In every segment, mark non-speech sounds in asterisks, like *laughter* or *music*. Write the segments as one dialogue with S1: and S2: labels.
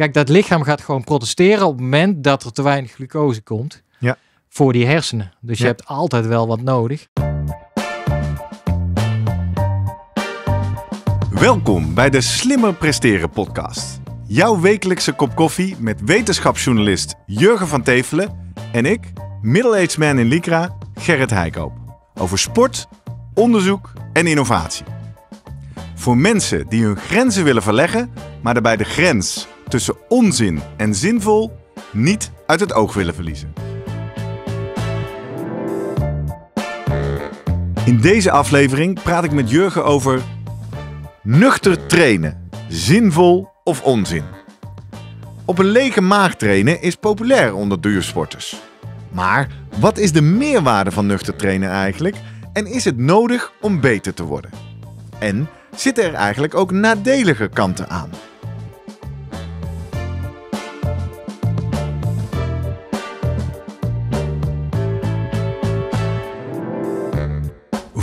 S1: Kijk, dat lichaam gaat gewoon protesteren op het moment dat er te weinig glucose komt ja. voor die hersenen. Dus je hebt altijd wel wat nodig. Welkom
S2: bij de Slimmer Presteren podcast. Jouw wekelijkse kop koffie met wetenschapsjournalist Jurgen van Tevelen en ik, middle-aged man in Lycra, Gerrit Heikoop. Over sport, onderzoek en innovatie. Voor mensen die hun grenzen willen verleggen, maar daarbij de grens tussen onzin en zinvol niet uit het oog willen verliezen. In deze aflevering praat ik met Jurgen over nuchter trainen, zinvol of onzin. Op een lege maag trainen is populair onder duursporters. Maar wat is de meerwaarde van nuchter trainen eigenlijk en is het nodig om beter te worden? En zitten er eigenlijk ook nadelige kanten aan?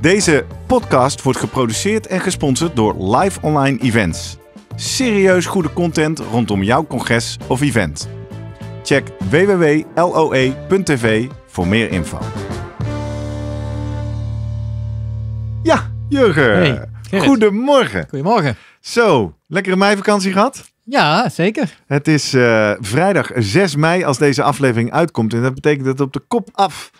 S2: Deze podcast wordt geproduceerd en gesponsord door Live Online Events. Serieus goede content rondom jouw congres of event. Check www.loe.tv voor meer info. Ja, Jurgen. Hey, goedemorgen. Goedemorgen. Zo, lekkere meivakantie gehad? Ja, zeker. Het is eh, vrijdag 6 mei als deze aflevering uitkomt. En dat betekent dat op de kop af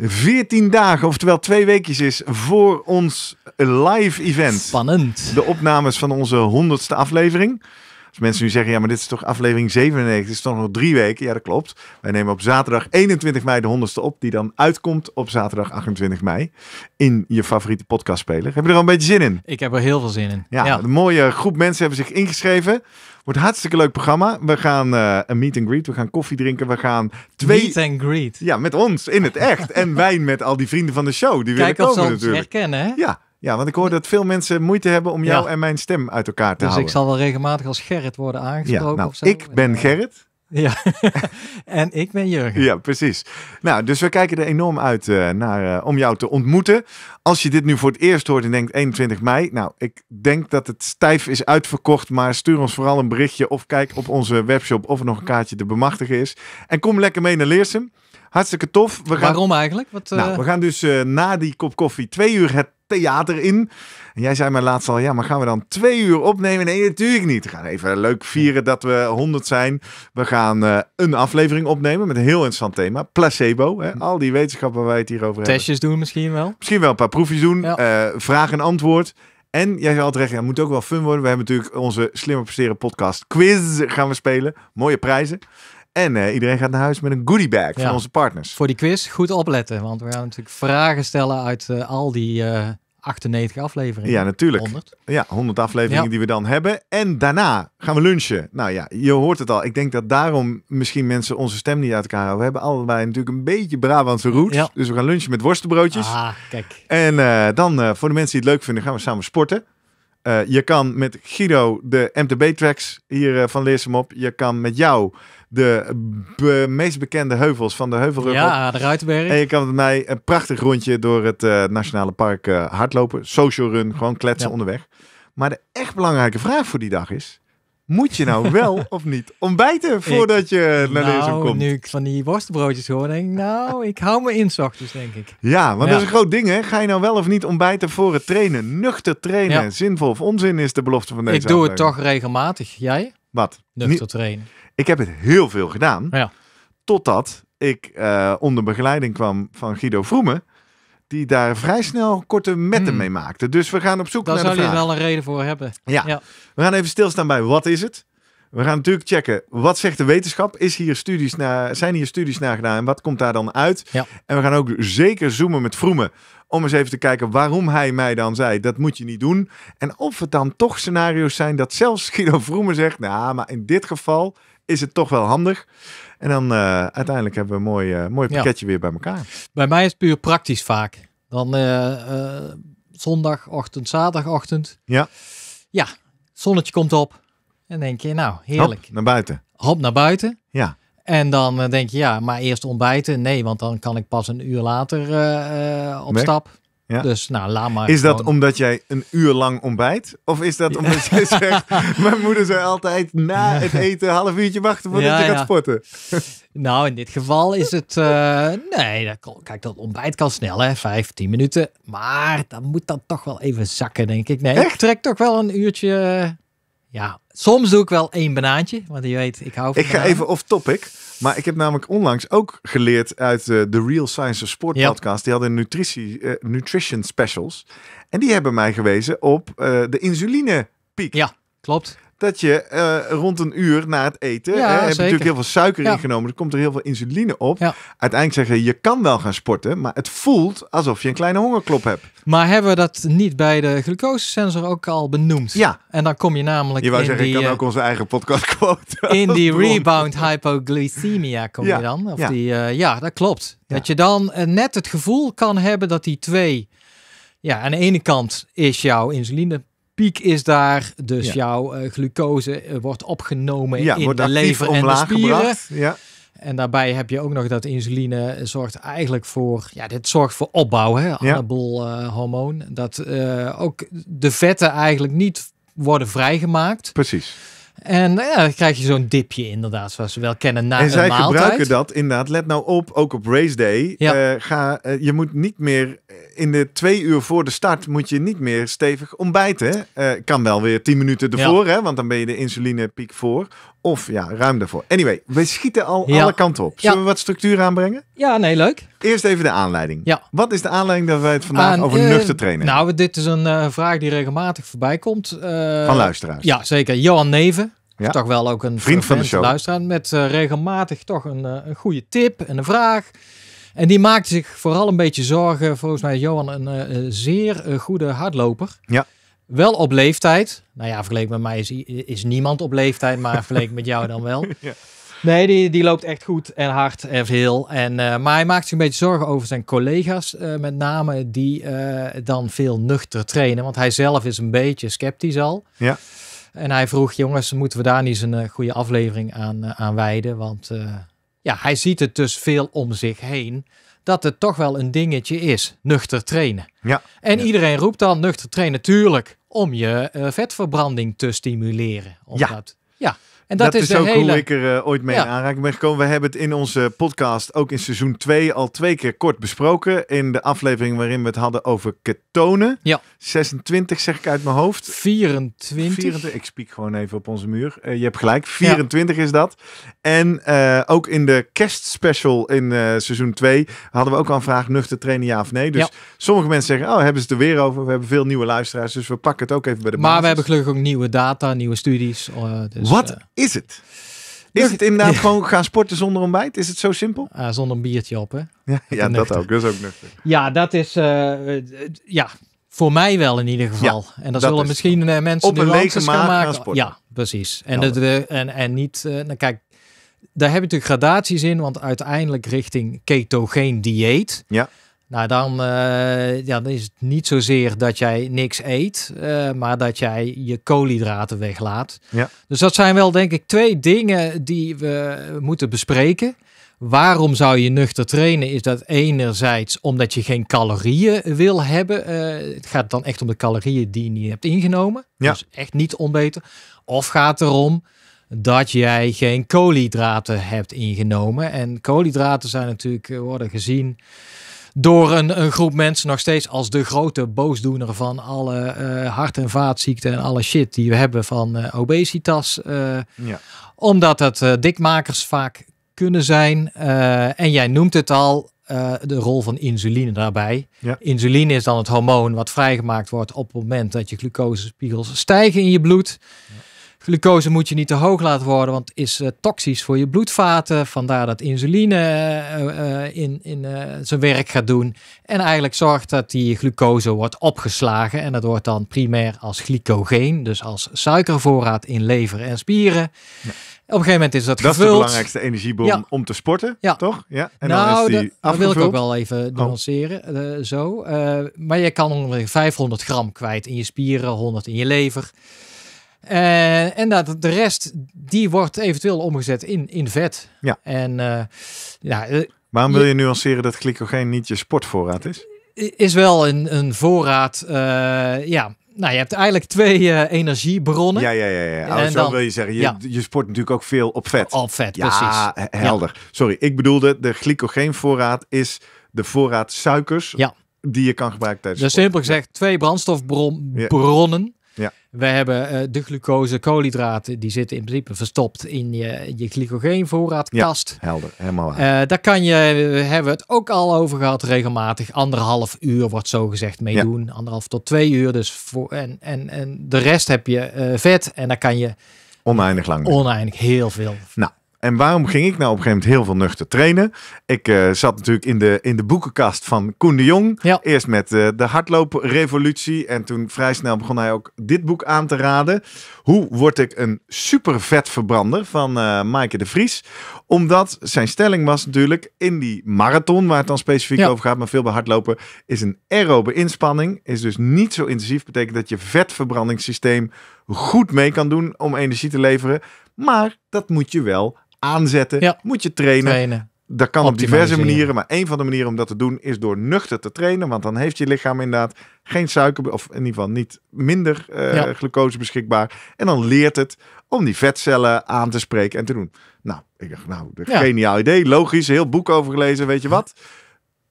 S2: 14 dagen, oftewel twee weekjes is, voor ons live event. Spannend. De opnames van onze honderdste aflevering. Als mensen nu zeggen, ja, maar dit is toch aflevering 97, het is toch nog drie weken. Ja, dat klopt. Wij nemen op zaterdag 21 mei de honderdste op, die dan uitkomt op zaterdag 28 mei in je favoriete podcastspeler. Heb je er al een beetje zin in?
S1: Ik heb er heel veel zin in. Ja, ja.
S2: een mooie groep mensen hebben zich ingeschreven. Wordt hartstikke leuk programma. We gaan eh, een meet and greet. We gaan koffie drinken. We gaan twee... Meet
S1: and greet. Ja, met ons
S2: in het echt. en wijn met al die vrienden van de show. Die Kijk willen komen natuurlijk.
S1: herkennen hè? Ja.
S2: Ja, want ik hoor dat veel mensen moeite hebben om jou en mijn stem uit elkaar te dus Dus ik zal
S1: wel regelmatig als Gerrit worden aangesproken ja, nou, of
S2: zo. Ik ben eh, Gerrit. Ja, *laughs* en ik ben Jurgen. Ja, precies. Nou, dus we kijken er enorm uit eh, naar, eh, om jou te ontmoeten. Als je dit nu voor het eerst hoort en denkt 21 mei, nou, ik denk dat het stijf is uitverkocht, maar stuur ons vooral een berichtje of kijk op onze webshop of er nog een kaartje te bemachtigen is. En kom lekker mee naar Leersum. Hartstikke tof. We gaan... Waarom eigenlijk? Wat, nou, eh, we gaan dus na die kop koffie twee uur het theater in. En jij zei mij laatst al, ja, maar gaan we dan twee uur opnemen? Nee, natuurlijk niet. We gaan even leuk vieren dat we 100 zijn. We gaan eh, een aflevering opnemen met een heel interessant thema. Placebo, hè? al die wetenschappen waar wij het hier over hebben. Testjes
S1: doen misschien wel.
S2: Misschien wel een paar proefjes doen. Ja. Eh, vraag en antwoord. En jij zei altijd ja, het moet ook wel fun worden. We hebben natuurlijk onze Slimmer Presteren podcast quiz gaan we spelen. Mooie prijzen. En eh, iedereen gaat naar huis met een goodie bag van onze partners. Voor die quiz, goed
S1: opletten. Want we gaan natuurlijk vragen stellen uit eh, al die... 98 eh, afleveringen. Ja, natuurlijk.
S2: 100. Ja, 100 afleveringen die we dan hebben. En daarna gaan we lunchen. Nou ja, je hoort het al. Ik denk dat daarom misschien mensen onze stem niet uit elkaar houden. We hebben allebei natuurlijk een beetje Brabantse roots. Dus we gaan lunchen met worstenbroodjes. Ah, kijk. En dan voor de mensen die het leuk vinden, gaan we samen sporten. Eh, je kan met Guido de MTB-tracks hier uh, van Leersum op. Je kan met jou de meest bekende heuvels van de Heuvelrug Ja, de Ruitenberg. En je kan met mij een prachtig rondje door het eh, Nationale Park hardlopen. Social run, gewoon kletsen onderweg. Maar de echt belangrijke vraag voor die dag is... Moet je nou wel *laughs* of niet ontbijten voordat je naar nou, deze komt? Nu ik van die worstenbroodjes hoor, denk ik, nou, ik hou
S1: me in ochtends, denk ik.
S2: Ja, want dat is een groot ding, hè? Ga je nou wel of niet ontbijten voor het trainen? Nuchter trainen, zinvol of onzin is de belofte van deze Ik doe het toch
S1: regelmatig. Jij? Wat? Nuchter
S2: trainen. Ik heb het heel veel gedaan. Ja. Totdat ik eh, onder begeleiding kwam van Guido Vroemen die daar vrij snel korte metten hmm. mee maakte. Dus we gaan op zoek naar de Daar zou je wel een reden voor hebben. Ja. ja. We gaan even stilstaan bij wat is het? We gaan natuurlijk checken, wat zegt de wetenschap? Is hier studies na, zijn hier studies naar gedaan en wat komt daar dan uit? En we gaan ook zeker zoomen met Vroemen om eens even te kijken waarom hij mij dan zei, dat moet je niet doen. En of het dan toch scenario's zijn dat zelfs *laughs* Guido Vroemen zegt, nou, maar in dit geval is het toch wel handig. En dan eh, uiteindelijk hebben we een mooi, eh, mooi pakketje weer bij elkaar.
S1: Bij mij is het puur praktisch vaak. Dan eh, zondagochtend, zaterdagochtend. Ja. Ja, Zonnetje komt op. En denk je, nou, heerlijk. naar buiten. Hop, naar buiten. Ja. En dan eh, denk je, ja, maar eerst ontbijten. Nee, want dan kan ik pas een uur later eh, eh, op stap. Dus nou, laat Is dat
S2: omdat jij een uur lang ontbijt? Of is dat omdat jij *laughs* zegt,
S1: mijn moeder zei altijd na het eten een
S2: half uurtje wachten voordat ja, je gaat sporten?
S1: *laughs* nou, in dit geval is het, eh, nee, kijk, dat ontbijt kan snel hè, vijf, tien minuten. Maar dan moet dat toch wel even zakken, denk ik. Nee, Echt? ik trek toch wel een uurtje, eh, ja, Soms doe ik wel één banaantje, want je weet, ik hou van Ik ga even
S2: off topic, maar ik heb namelijk onlangs ook geleerd uit eh, de Real Science of Sport podcast. Die hadden nutritie, eh, nutrition specials. En die hebben mij gewezen op eh, de insulinepiek. Ja, klopt dat je eh, rond een uur na het eten hè, heb je natuurlijk heel veel suiker ingenomen. Er komt er heel veel insuline op. Uiteindelijk zeggen je kan wel gaan sporten, maar het voelt alsof je een kleine hongerklop hebt.
S1: Maar hebben we dat niet bij de glucosesensor ook al benoemd? Ja. En dan kom je namelijk. Je wou in zeggen, die, ik kan eh, ook
S2: onze eigen podcast quote. In die
S1: rebound hypoglycemia kom je dan. Of Die, eh, ja, dat klopt. Dat je dan net het gevoel kan hebben dat die twee. Ja, aan de ene kant is jouw insuline piek is daar. Dus jouw eh, glucose eh, wordt opgenomen in de lever en de spieren. Gebracht. Ja. En daarbij heb je ook nog dat insuline zorgt eigenlijk voor, ja, dit zorgt voor opbouw, hè, eh, hormoon. Dat ook de vetten eigenlijk niet worden vrijgemaakt. Precies. En nou ja, dan krijg je zo'n dipje inderdaad, zoals we wel kennen na een maaltijd. En zij gebruiken
S2: dat inderdaad. Let nou op, ook op race day. Eh, ga, eh, je moet niet meer, eh, in de twee uur voor de start moet je niet meer stevig ontbijten. kan wel weer tien minuten ervoor, hè, want dan ben je de insulinepiek voor. Of ja, ruim daarvoor. Anyway, we schieten al alle kanten op. Zullen we wat structuur aanbrengen? Ja, nee, leuk. Eerst even de aanleiding. Ja. Wat is de aanleiding dat wij het vandaag over uh, nuchter eh, trainen
S1: Nou, dit is een eh, vraag die regelmatig voorbij komt. Eh, van luisteraars. Ja, zeker. Johan Neven. Ja. Toch wel ook een vriend van de show. Luisteraar met regelmatig toch een, een goede tip en een vraag. En die maakt zich vooral een beetje zorgen. Volgens mij Johan een zeer goede hardloper. Ja. Wel op leeftijd. Nou ja, vergeleken met mij is, is niemand op leeftijd, maar vergeleken met jou dan wel. *laughs* Nee, die, die loopt echt goed en hard en veel. En, eh, maar hij maakt zich een beetje zorgen over zijn collega's, eh, met name die eh, dan veel nuchter trainen. Want hij zelf is een beetje sceptisch al. Ja. En hij vroeg, jongens, moeten we daar niet eens een goede aflevering aan, aan wijden? Want ja, hij ziet het dus veel om zich heen dat het toch wel een dingetje is, nuchter trainen. Ja. En iedereen roept dan nuchter trainen, natuurlijk om je eh, vetverbranding te stimuleren. Omdat, ja. ja. En dat, dat is, ook hoe ik
S2: er eh, ooit mee ja. in aanraking ben gekomen. We hebben het in onze podcast ook in seizoen 2 al twee keer kort besproken. In de aflevering waarin we het hadden over ketonen. Ja. 26 zeg
S1: ik uit mijn hoofd. 24. 24
S2: ik spiek gewoon even op onze muur. Eh, je hebt gelijk, 24 is dat. En eh, ook in de kerstspecial in seizoen 2 hadden we ook al een vraag nuchter trainen ja of nee. Dus sommige mensen zeggen, oh hebben ze het er weer over. We hebben veel nieuwe luisteraars, dus we pakken het ook even bij de Maar we hebben
S1: gelukkig ook nieuwe data, nieuwe studies. Dus, Wat is het? Is het inderdaad gewoon gaan sporten zonder ontbijt? Is het zo simpel? Uh, zonder een biertje op, hè?
S2: Ja, dat ook. Dat is ook
S1: nuttig. Ja, dat is... Eh, eh, ja, voor mij wel in ieder geval. en dan zullen misschien eh, mensen op een lege gaan maken. ja, precies. En, dat, en, en niet... nou, kijk, daar heb je natuurlijk gradaties in. Want uiteindelijk richting ketogeen dieet... Ja nou, dan, eh, dan is het niet zozeer dat jij niks eet, eh, maar dat jij je koolhydraten weglaat. Ja. Dus dat zijn wel, denk ik, twee dingen die we moeten bespreken. Waarom zou je nuchter trainen? Is dat enerzijds omdat je geen calorieën wil hebben. Eh, het gaat dan echt om de calorieën die je niet hebt ingenomen. Ja. Dus echt niet onbeter. Of gaat het erom dat jij geen koolhydraten hebt ingenomen. En koolhydraten zijn natuurlijk, worden gezien door een, een, groep mensen nog steeds als de grote boosdoener van alle eh, hart- en vaatziekten en alle shit die we hebben van eh, obesitas. Eh, ja. Omdat het dikmakers vaak kunnen zijn. en jij noemt het al. de rol van insuline daarbij. Insuline is dan het hormoon wat vrijgemaakt wordt op het moment dat je glucosespiegels stijgen in je bloed. Ja. Glucose moet je niet te hoog laten worden, want is eh, toxisch voor je bloedvaten. Vandaar dat insuline eh, eh, in, in zijn werk gaat doen. En eigenlijk zorgt dat die glucose wordt opgeslagen. En dat wordt dan primair als glycogeen, dus als suikervoorraad in lever en spieren. Op een gegeven moment is dat, dat Dat is de belangrijkste
S2: energiebron
S1: om te sporten, ja. toch? Ja. En dan nou, is die dat, wil ik ook wel even oh. nuanceren. zo. maar je kan ongeveer 500 gram kwijt in je spieren, 100 in je lever. Eh, en dat, de rest, die wordt eventueel omgezet in, in vet. Ja. En, eh, ja, eh, Waarom wil je,
S2: nuanceren dat glycogeen niet je sportvoorraad is?
S1: Is wel een, een voorraad, ja. Nou, je hebt eigenlijk twee energiebronnen. Ja, ja, ja. ja. Oh, zo dan, wil je zeggen. Je,
S2: je, sport natuurlijk ook veel op vet. Op vet, ja, helder. Sorry, ik bedoelde de glycogeenvoorraad is de voorraad suikers ja. die je kan gebruiken tijdens Dus simpel
S1: gezegd, twee brandstofbronnen. Ja. We hebben eh, de glucose, koolhydraten, die zitten in principe verstopt in je, je glycogeenvoorraadkast. Ja, helder, helemaal eh, daar kan je, eh, hebben we het ook al over gehad, regelmatig. Anderhalf uur wordt zo gezegd mee doen. Anderhalf tot twee uur. Dus voor, en, en, en de rest heb je vet en daar kan je...
S2: Oneindig lang.
S1: Oneindig, heel veel.
S2: Nou, en waarom ging ik nou op een gegeven moment heel veel nuchter trainen? Ik eh, zat natuurlijk in de, in de boekenkast van Koen de Jong. Ja. Eerst met uh, de hardlooprevolutie. En toen vrij snel begon hij ook dit boek aan te raden. Hoe word ik een super vetverbrander van uh, Maaike de Vries? Omdat zijn stelling was natuurlijk in die marathon, waar het dan specifiek over gaat, maar veel bij hardlopen, is een aerobe inspanning. Is dus niet zo intensief. Betekent dat je vetverbrandingssysteem goed mee kan doen om energie te leveren. Maar dat moet je wel aanzetten, ja. moet je trainen. trainen. Dat kan op diverse manieren, maar een van de manieren om dat te doen is door nuchter te trainen. Want dan heeft je lichaam inderdaad geen suiker, of in ieder geval niet minder eh, glucose beschikbaar. En dan leert het om die vetcellen aan te spreken en te doen. Nou, ik dacht, nou, ja. geniaal idee, logisch, heel boek over gelezen, weet je wat.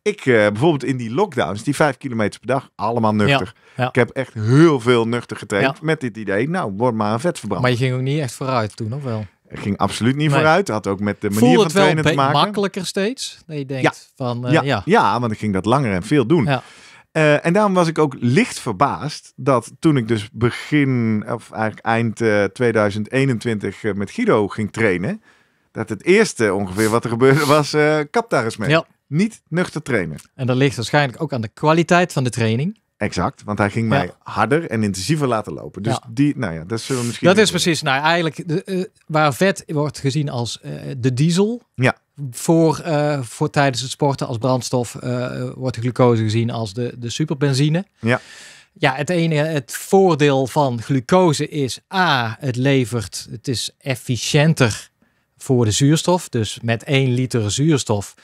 S2: Ik eh, bijvoorbeeld in die lockdowns, die vijf kilometer per dag, allemaal nuchter. Ik heb echt heel veel nuchter getraind met dit idee. Nou, word maar een vetverbrand. Maar je
S1: ging ook niet echt vooruit toen, of wel? Ik ging absoluut niet nee. vooruit. Had ook met de manier van trainen te maken. makkelijker steeds? Dat je denkt van, uh, ja, ja.
S2: want ik ging dat langer en veel doen. Eh, en daarom was ik ook licht verbaasd dat toen ik dus begin, of eigenlijk eind 2021 met Guido ging trainen, dat het eerste ongeveer wat er gebeurde was, kap daar eens mee. Ja,
S1: niet nuchter trainen. En dat ligt waarschijnlijk ook aan de kwaliteit van de training. Exact, want hij ging mij
S2: harder en intensiever laten lopen. Dus ja. die, nou ja, dat zullen we misschien.
S1: Dat is precies, nou eigenlijk, eh, waar vet wordt gezien als eh, de diesel. Ja. Voor, eh, voor tijdens het sporten als brandstof wordt de glucose gezien als de, de superbenzine. Ja. Ja, het ene, het voordeel van glucose is A, het levert, het is efficiënter voor de zuurstof. Dus met 1 liter zuurstof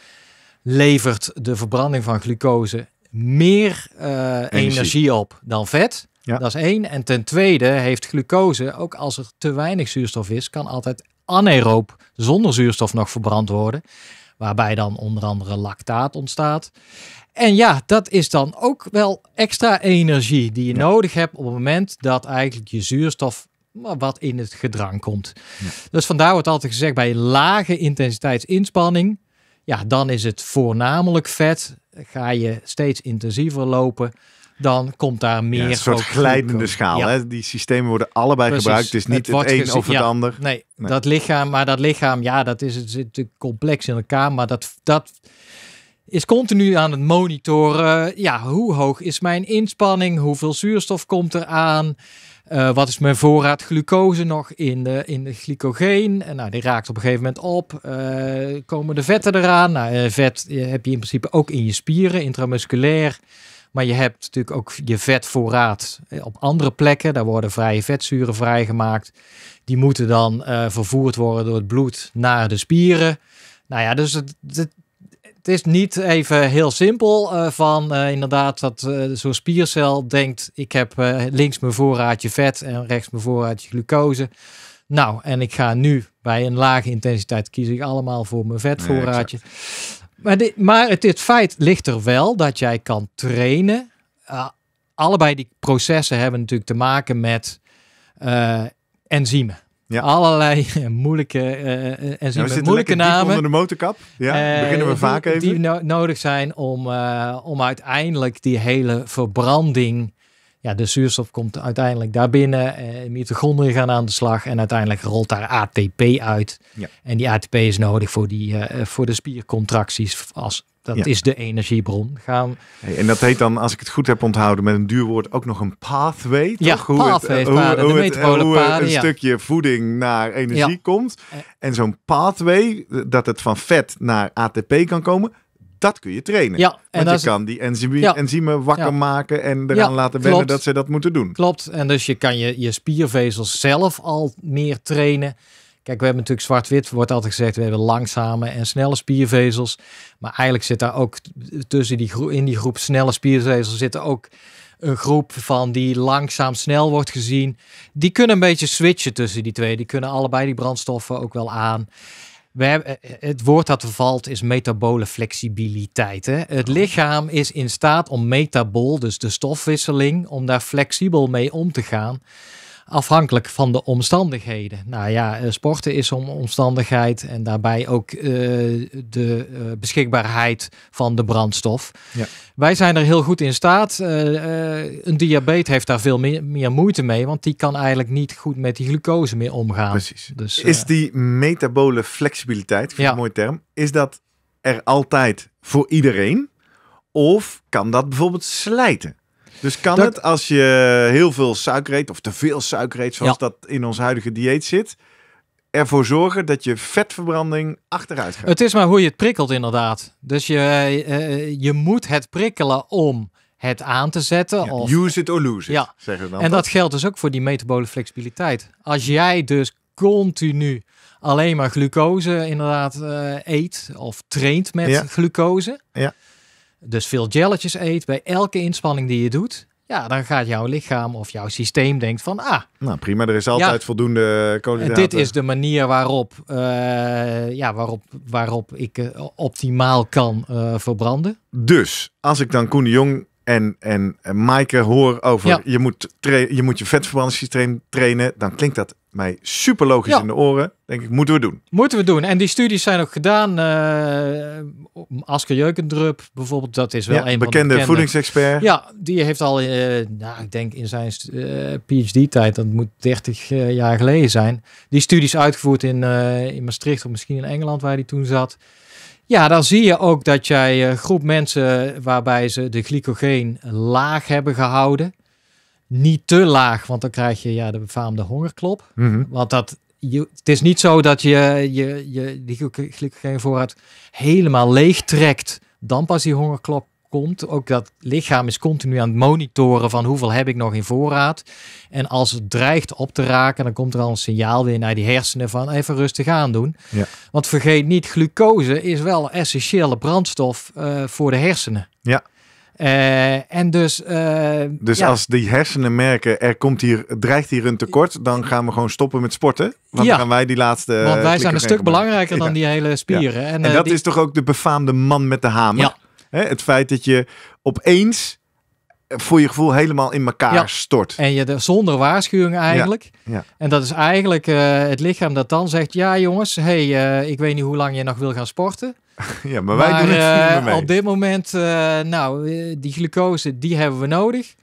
S1: levert de verbranding van glucose meer eh, energie. op dan vet. Dat is één. En ten tweede heeft glucose, ook als er te weinig zuurstof is, kan altijd anaeroop zonder zuurstof nog verbrand worden. Waarbij dan onder andere lactaat ontstaat. En ja, dat is dan ook wel extra energie die je nodig hebt op het moment dat eigenlijk je zuurstof wat in het gedrang komt. Dus vandaar wordt altijd gezegd bij lage intensiteitsinspanning ja, dan is het voornamelijk vet. Ga je steeds intensiever lopen, dan komt daar meer. een soort glijdende schaal. Hè?
S2: Die systemen worden allebei gebruikt. Het is niet het, een of het ander.
S1: Nee, dat lichaam, maar dat lichaam, ja, dat is, zit natuurlijk complex in elkaar. Maar dat, dat is continu aan het monitoren. Ja, hoe hoog is mijn inspanning? Hoeveel zuurstof komt er aan? Eh, wat is mijn voorraad glucose nog in de, in de glycogeen? Eh, nou, die raakt op een gegeven moment op. Eh, komen de vetten eraan? Nou, vet heb je in principe ook in je spieren, intramusculair. Maar je hebt natuurlijk ook je vetvoorraad op andere plekken. Daar worden vrije vetzuren vrijgemaakt. Die moeten dan vervoerd worden door het bloed naar de spieren. Nou ja, dus het, het is niet even heel simpel eh, van eh, inderdaad dat eh, zo'n spiercel denkt ik heb links mijn voorraadje vet en rechts mijn voorraadje glucose. Nou, en ik ga nu bij een lage intensiteit kies ik allemaal voor mijn vetvoorraadje. maar, dit, maar het, feit ligt er wel dat jij kan trainen. allebei die processen hebben natuurlijk te maken met enzymen. Ja. Allerlei eh, moeilijke, uh, en nou, moeilijke namen. onder de motorkap. Ja, uh, beginnen we vaak even. Die no nodig zijn om, om uiteindelijk die hele verbranding ja, de zuurstof komt uiteindelijk daarbinnen. Eh, mitochondriën gaan aan de slag en uiteindelijk rolt daar ATP uit. Ja. En die ATP is nodig voor, die, eh, voor de spiercontracties. Als, dat is de energiebron.
S2: Gaan... Hey, en dat heet dan, als ik het goed heb onthouden, met een duur woord ook nog een pathway. Toch? Ja, hoe het, eh, paden, hoe, eh, een stukje voeding naar energie komt. En zo'n pathway, dat het van vet naar ATP kan komen dat kun je trainen. Ja, en Want je kan die enzymen, ja, enzymen wakker maken en eraan ja, laten wennen dat
S1: ze dat moeten doen. Klopt. En dus je kan je, je spiervezels zelf al meer trainen. Kijk, we hebben natuurlijk zwart-wit, wordt altijd gezegd, we hebben langzame en snelle spiervezels. Maar eigenlijk zit daar ook tussen die groep, in die groep snelle spiervezels zitten ook een groep van die langzaam snel wordt gezien. Die kunnen een beetje switchen tussen die twee. Die kunnen allebei die brandstoffen ook wel aan. Eh, eh, het woord dat valt is metabole flexibiliteit. Hè? Het oh. lichaam is in staat om metabol, dus de stofwisseling, om daar flexibel mee om te gaan afhankelijk van de omstandigheden. Nou ja, eh, sporten is om omstandigheid en daarbij ook eh, de eh, beschikbaarheid van de brandstof. Ja. Wij zijn er heel goed in staat. een diabetes heeft daar veel meer, meer, moeite mee, want die kan eigenlijk niet goed met die glucose meer omgaan. Precies. Dus, is
S2: die metabole flexibiliteit, een mooie term, is dat er altijd voor iedereen? Of kan dat bijvoorbeeld slijten? Dus kan het als je heel veel suiker eet, of te veel suiker eet, zoals dat in ons huidige dieet zit, ervoor zorgen dat je vetverbranding achteruit gaat? Het
S1: is maar hoe je het prikkelt, inderdaad. Dus je, eh, eh, je moet het prikkelen om het aan te zetten. of... Use it or lose it, ja.
S2: zeggen dan. En dat
S1: geldt dus ook voor die metabole flexibiliteit. Als jij dus continu alleen maar glucose inderdaad eh, eet of traint met glucose... Ja dus veel jelletjes eet, bij elke inspanning die je doet, ja, dan gaat jouw lichaam of jouw systeem denkt van, ah...
S2: Nou prima, er is altijd voldoende koolhydraten. Dit is
S1: de manier waarop, eh, ja, waarop, waarop ik eh, optimaal kan eh, verbranden.
S2: Dus, als ik dan Koen de Jong en, en, Maaike hoor over je, moet je moet je vetverbrandingssysteem trainen, dan klinkt dat mij super logisch in de oren. Denk ik, moeten we doen.
S1: Moeten we doen. En die studies zijn ook gedaan. Uh, eh, Asker Jeukendrup bijvoorbeeld, dat is wel een bekende, bekende voedingsexpert. Ja, die heeft al, uh, nou, ik denk in zijn eh, PhD-tijd, dat moet 30 jaar geleden zijn, die studies uitgevoerd in, in Maastricht of misschien in Engeland waar hij toen zat. Ja, dan zie je ook dat jij een eh, groep mensen waarbij ze de glycogeen laag hebben gehouden. Niet te laag, want dan krijg je ja, de befaamde hongerklop. Mhm. Want dat, je, het is niet zo dat je, je, je die glycogeenvoorraad helemaal leeg trekt. Dan pas die hongerklop komt. Ook dat lichaam is continu aan het monitoren van hoeveel heb ik nog in voorraad. En als het dreigt op te raken, dan komt er al een signaal weer naar die hersenen van even rustig aan doen. Ja. Want vergeet niet, glucose is wel essentiële brandstof eh, voor de hersenen. Ja, eh, en dus. Eh, dus als
S2: die hersenen merken, er komt hier, dreigt hier een tekort, dan gaan we gewoon stoppen met sporten. Want ja. dan gaan wij die laatste. Want wij zijn een stuk belangrijker dan die hele spieren. En, en dat is toch ook de befaamde man met de hamer? het feit dat je opeens eh, voor je gevoel helemaal in elkaar stort.
S1: En je de, zonder waarschuwing eigenlijk. Ja. En dat is eigenlijk eh, het lichaam dat dan zegt: ja, jongens, hey, eh, ik weet niet hoe lang je nog wil gaan sporten.
S2: *laughs* ja, maar, wij doen het niet mee. Op
S1: dit moment, nou, die glucose, die hebben we nodig.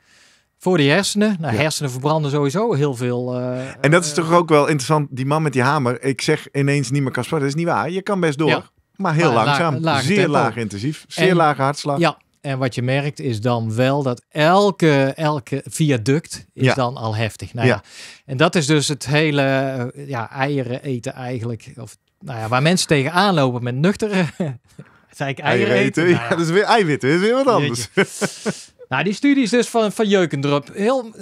S1: Voor de hersenen. Nou, hersenen verbranden sowieso heel veel.
S2: en dat is toch ook wel interessant. Die man met die hamer. Ik zeg ineens niet meer kan
S1: sporten. Dat is niet waar. Je kan best door maar heel langzaam. zeer laag intensief, zeer en, lage hartslag. Ja, en wat je merkt is dan wel dat elke, elke viaduct is dan al heftig. Nou ja. En dat is dus het hele eh, ja, eieren eten eigenlijk. Of, nou ja, waar mensen tegenaan lopen met nuchtere... *laughs* zei ik eieren, eten? Nou ja. dat is weer eiwitten. is weer wat anders. *laughs* nou, die studies dus van, van Jeukendrup. Heel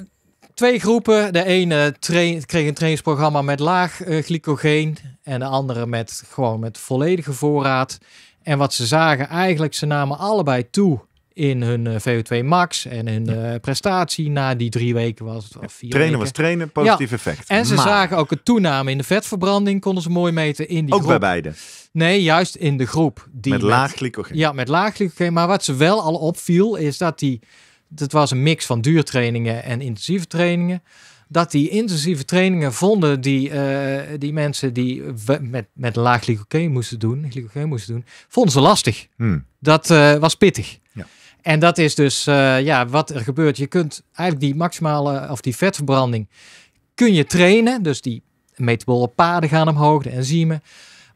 S1: twee groepen. De ene kreeg een trainingsprogramma met laag eh, glycogeen en de andere met gewoon met volledige voorraad. En wat ze zagen eigenlijk, ze namen allebei toe in hun eh, VO2 max en hun eh, prestatie na die drie weken was het of vier Trainen was trainen, positief effect. En ze zagen ook een toename in de vetverbranding, konden ze mooi meten in die ook groep. Ook bij beide? Nee, juist in de groep. Die met, met laag glycogeen. Ja, met laag glycogeen. Maar wat ze wel al opviel, is dat die dat was een mix van duurtrainingen en intensieve trainingen. Dat die intensieve trainingen vonden die, eh, die mensen die met, met laag glycogeen moesten doen, glycogeen moesten doen, vonden ze lastig. Hmm. Dat eh, was pittig. Ja. En dat is dus eh, ja, wat er gebeurt. Je kunt eigenlijk die maximale of die vetverbranding kun je trainen. Dus die metabole paden gaan omhoog, de enzymen.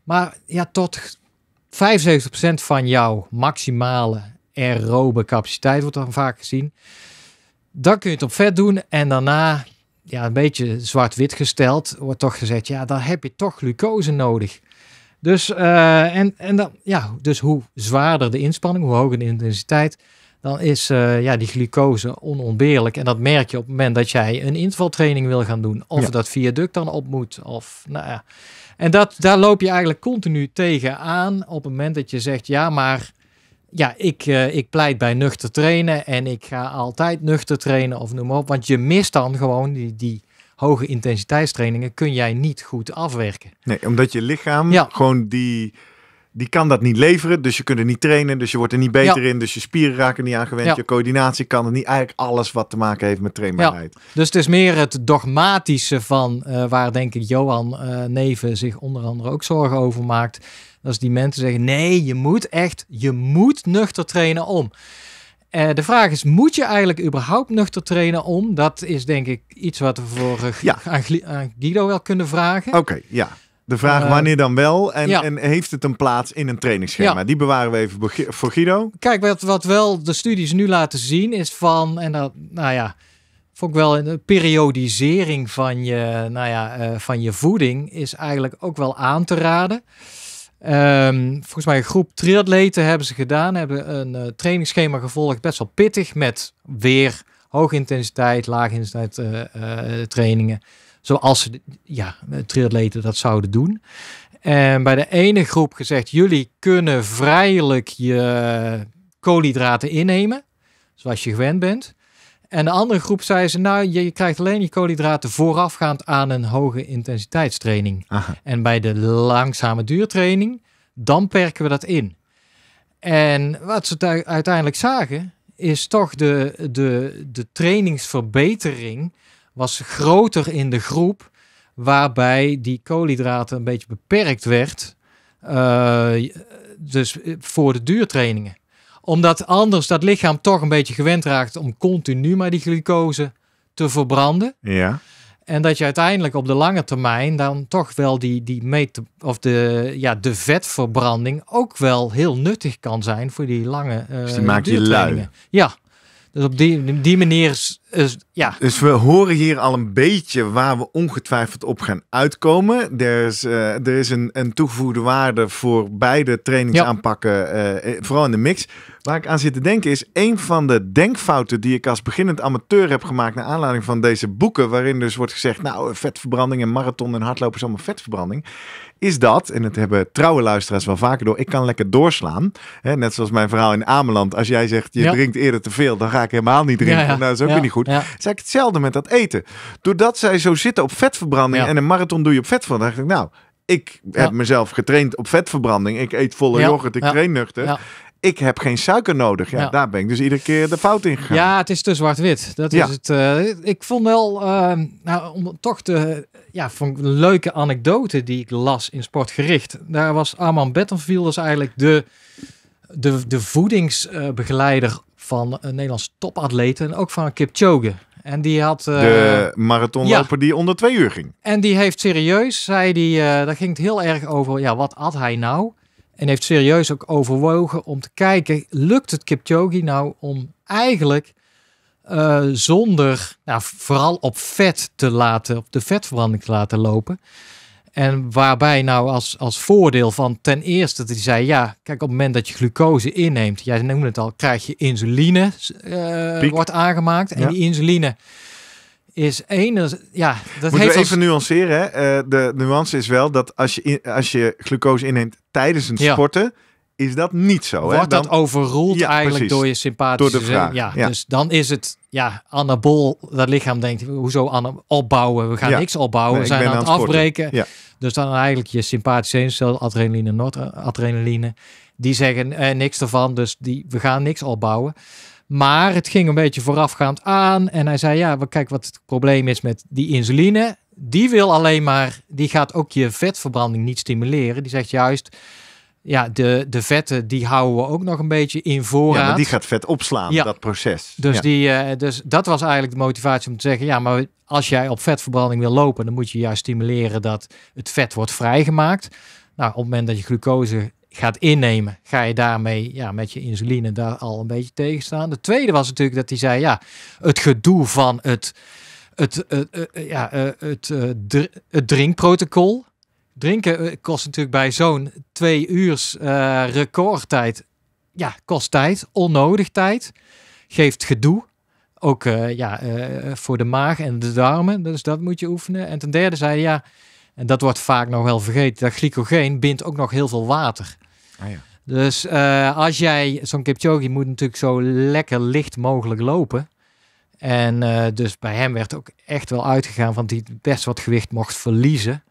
S1: Maar ja, tot 75% van jouw maximale aerobe capaciteit wordt dan vaak gezien. Dan kun je het op vet doen en daarna ja, een beetje zwart-wit gesteld wordt toch gezegd, ja, dan heb je toch glucose nodig. Dus, eh, en, en dan, ja, dus hoe zwaarder de inspanning, hoe hoger de intensiteit, dan is eh, ja, die glucose onontbeerlijk. En dat merk je op het moment dat jij een intervaltraining wil gaan doen. Of ja. dat viaduct dan op moet. Of, nou ja. En dat, daar loop je eigenlijk continu tegen aan op het moment dat je zegt, ja, maar ja, ik, eh, ik pleit bij nuchter trainen en ik ga altijd nuchter trainen of noem maar op. Want je mist dan gewoon die, die hoge intensiteitstrainingen kun jij niet goed afwerken.
S2: Nee, omdat je lichaam gewoon die die kan dat niet leveren. Dus je kunt er niet trainen. Dus je wordt er niet beter in. Dus je spieren raken niet aangewend. Ja. Je coördinatie kan er niet. Eigenlijk alles wat te maken heeft met trainbaarheid.
S1: Dus het is meer het dogmatische van eh, waar denk ik Johan eh, Neven zich onder andere ook zorgen over maakt. als die mensen zeggen nee, je moet echt, je moet nuchter trainen om. Eh, de vraag is, moet je eigenlijk überhaupt nuchter trainen om? Dat is denk ik iets wat we voor aan, Guido wel kunnen vragen. Oké,
S2: ja. De vraag eh, wanneer dan wel en, en heeft het een plaats in een trainingsschema? Die bewaren we even voor Guido.
S1: Kijk, wat, wat wel de studies nu laten zien is van, en dat, nou ja, vond ik wel een periodisering van je, nou ja, eh, van je voeding is eigenlijk ook wel aan te raden. Ehm, volgens mij een groep triatleten hebben ze gedaan, hebben een uh, trainingsschema gevolgd, best wel pittig met weer hoge intensiteit, laag intensiteit trainingen zoals ja, triatleten dat zouden doen. En bij de ene groep gezegd, jullie kunnen vrijelijk je koolhydraten innemen, zoals je gewend bent. En de andere groep zei ze, nou, je, krijgt alleen je koolhydraten voorafgaand aan een hoge intensiteitstraining. En bij de langzame duurtraining, dan perken we dat in. En wat ze uiteindelijk zagen, is toch de, de, de trainingsverbetering was groter in de groep waarbij die koolhydraten een beetje beperkt werd. Eh, dus eh, voor de duurtrainingen. Omdat anders dat lichaam toch een beetje gewend raakt om continu maar die glucose te verbranden. Ja. En dat je uiteindelijk op de lange termijn dan toch wel die, die meet, of de, ja, de vetverbranding ook wel heel nuttig kan zijn voor die lange. Uh, dus die maakt je lui. Ja. Dus op die, die manier dus, ja.
S2: dus we horen hier al een beetje waar we ongetwijfeld op gaan uitkomen. Er is, eh, er is een, een toegevoegde waarde voor beide trainingsaanpakken, eh, eh, vooral in de mix. Waar ik aan zit te denken is, een van de denkfouten die ik als beginnend amateur heb gemaakt naar aanleiding van deze boeken, waarin dus wordt gezegd, nou, vetverbranding en marathon en hardlopen is allemaal vetverbranding, is dat, en het hebben trouwe luisteraars wel vaker door, ik kan lekker doorslaan. Hè, net zoals mijn verhaal in Ameland, als jij zegt, je drinkt eerder te veel, dan ga ik helemaal niet drinken. Nou, dat is ook weer niet goed. zeg ik hetzelfde met dat eten. Doordat zij zo zitten op vetverbranding en een marathon doe je op vetverbranding, dacht ik, nou, ik heb mezelf getraind op vetverbranding. Ik eet volle yoghurt, ik train nuchter ik heb geen suiker nodig. Ja, daar
S1: ben ik dus iedere keer de fout in gegaan. Ja, het is te zwart-wit. Dat is het. Eh, ik vond wel, ehm, nou, toch de ja, vond een leuke anekdote die ik las in Sportgericht. Daar was Arman Bettenfield dus eigenlijk de, de, de voedingsbegeleider van een eh, Nederlands topatleten en ook van Kipchoge. En die had... Uh, de marathonloper
S2: die onder twee uur ging.
S1: En die heeft serieus, zei die, daar ging het heel erg over, ja, wat at hij nou? En heeft serieus ook overwogen om te kijken, lukt het Kipchoge nou om eigenlijk eh, zonder, nou, vooral op vet te laten, op de vetverbranding te laten lopen. En waarbij nou als, als voordeel van ten eerste dat hij zei, ja, kijk op het moment dat je glucose inneemt, jij noemde het al, krijg je insuline, uh, wordt aangemaakt. En die insuline is een Ja, dat Moeten heeft we even
S2: nuanceren. Hè? Eh, de nuance is wel dat als je, in, als je glucose inneemt tijdens een sporten, is dat niet zo. Wordt hè? Dan... dat
S1: overroeld eigenlijk door je sympathische door de ja, ja, Dus dan is het, ja, anabol, dat lichaam denkt, hoezo opbouwen? We gaan niks opbouwen, nee, we zijn aan, het afbreken. Dus dan eigenlijk je sympathische zenuwcel, adrenaline, adrenaline. die zeggen eh, niks ervan, dus die, we gaan niks opbouwen. Maar het ging een beetje voorafgaand aan. En hij zei: Ja, kijk wat het probleem is met die insuline. Die wil alleen maar, die gaat ook je vetverbranding niet stimuleren. Die zegt juist. Ja, de, de vetten die houden we ook nog een beetje in voorraad. Ja, die gaat vet
S2: opslaan, ja. dat proces. Dus,
S1: die, eh, dus dat was eigenlijk de motivatie om te zeggen... ja, maar als jij op vetverbranding wil lopen... dan moet je juist stimuleren dat het vet wordt vrijgemaakt. Nou, op het moment dat je glucose gaat innemen, ga je daarmee ja, met je insuline daar al een beetje tegenstaan. De tweede was natuurlijk dat hij zei, ja, het gedoe van het, het, eh, eh, eh, ja, het, het drinkprotocol. Drinken kost natuurlijk bij zo'n twee uur uh, recordtijd, ja, kost tijd, onnodig tijd, geeft gedoe. Ook ja, voor de maag en de darmen, dus dat moet je oefenen. En ten derde zei hij, ja, en dat wordt vaak nog wel vergeten, dat glycogeen bindt ook nog heel veel water. Ah, ja. Dus eh, als jij, zo'n Kipchoge moet natuurlijk zo lekker licht mogelijk lopen. En eh, dus bij hem werd ook echt wel uitgegaan van die best wat gewicht mocht verliezen.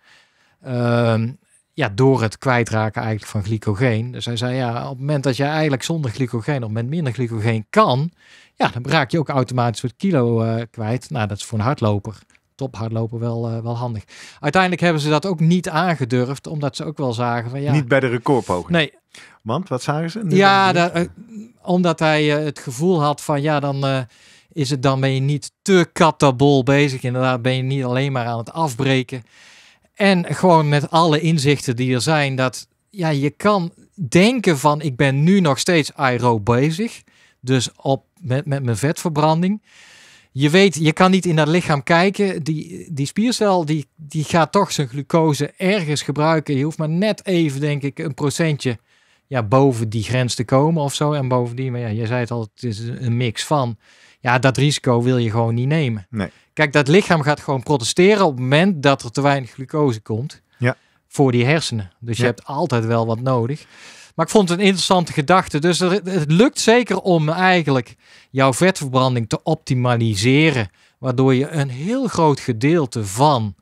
S1: Ehm, ja, door het kwijtraken eigenlijk van glycogeen. Dus hij zei ja, op het moment dat je eigenlijk zonder glycogeen, op het moment minder glycogeen kan, ja, dan raak je ook automatisch wat kilo eh, kwijt. Nou, dat is voor een hardloper op hardlopen wel, eh, wel handig. Uiteindelijk hebben ze dat ook niet aangedurfd, omdat ze ook wel zagen van ja... Niet
S2: bij de recordpoging? Nee. Want, wat zagen ze? Ja,
S1: dat, eh, omdat hij eh, het gevoel had van ja, dan is het dan ben je niet te katabol bezig. Inderdaad, ben je niet alleen maar aan het afbreken. En gewoon met alle inzichten die er zijn, dat ja, je kan denken van ik ben nu nog steeds aero bezig. Dus op, met, met mijn vetverbranding je weet, je kan niet in dat lichaam kijken. Die, die spiercel die, die gaat toch zijn glucose ergens gebruiken. Je hoeft maar net even, denk ik, een procentje ja, boven die grens te komen of zo. En bovendien, maar ja, je zei het al, het is een mix van. Ja, dat risico wil je gewoon niet nemen. Nee. Kijk, dat lichaam gaat gewoon protesteren op het moment dat er te weinig glucose komt ja. voor die hersenen. Dus je hebt altijd wel wat nodig. Maar ik vond het een interessante gedachte. Dus het lukt zeker om eigenlijk jouw vetverbranding te optimaliseren. Waardoor je een heel groot gedeelte van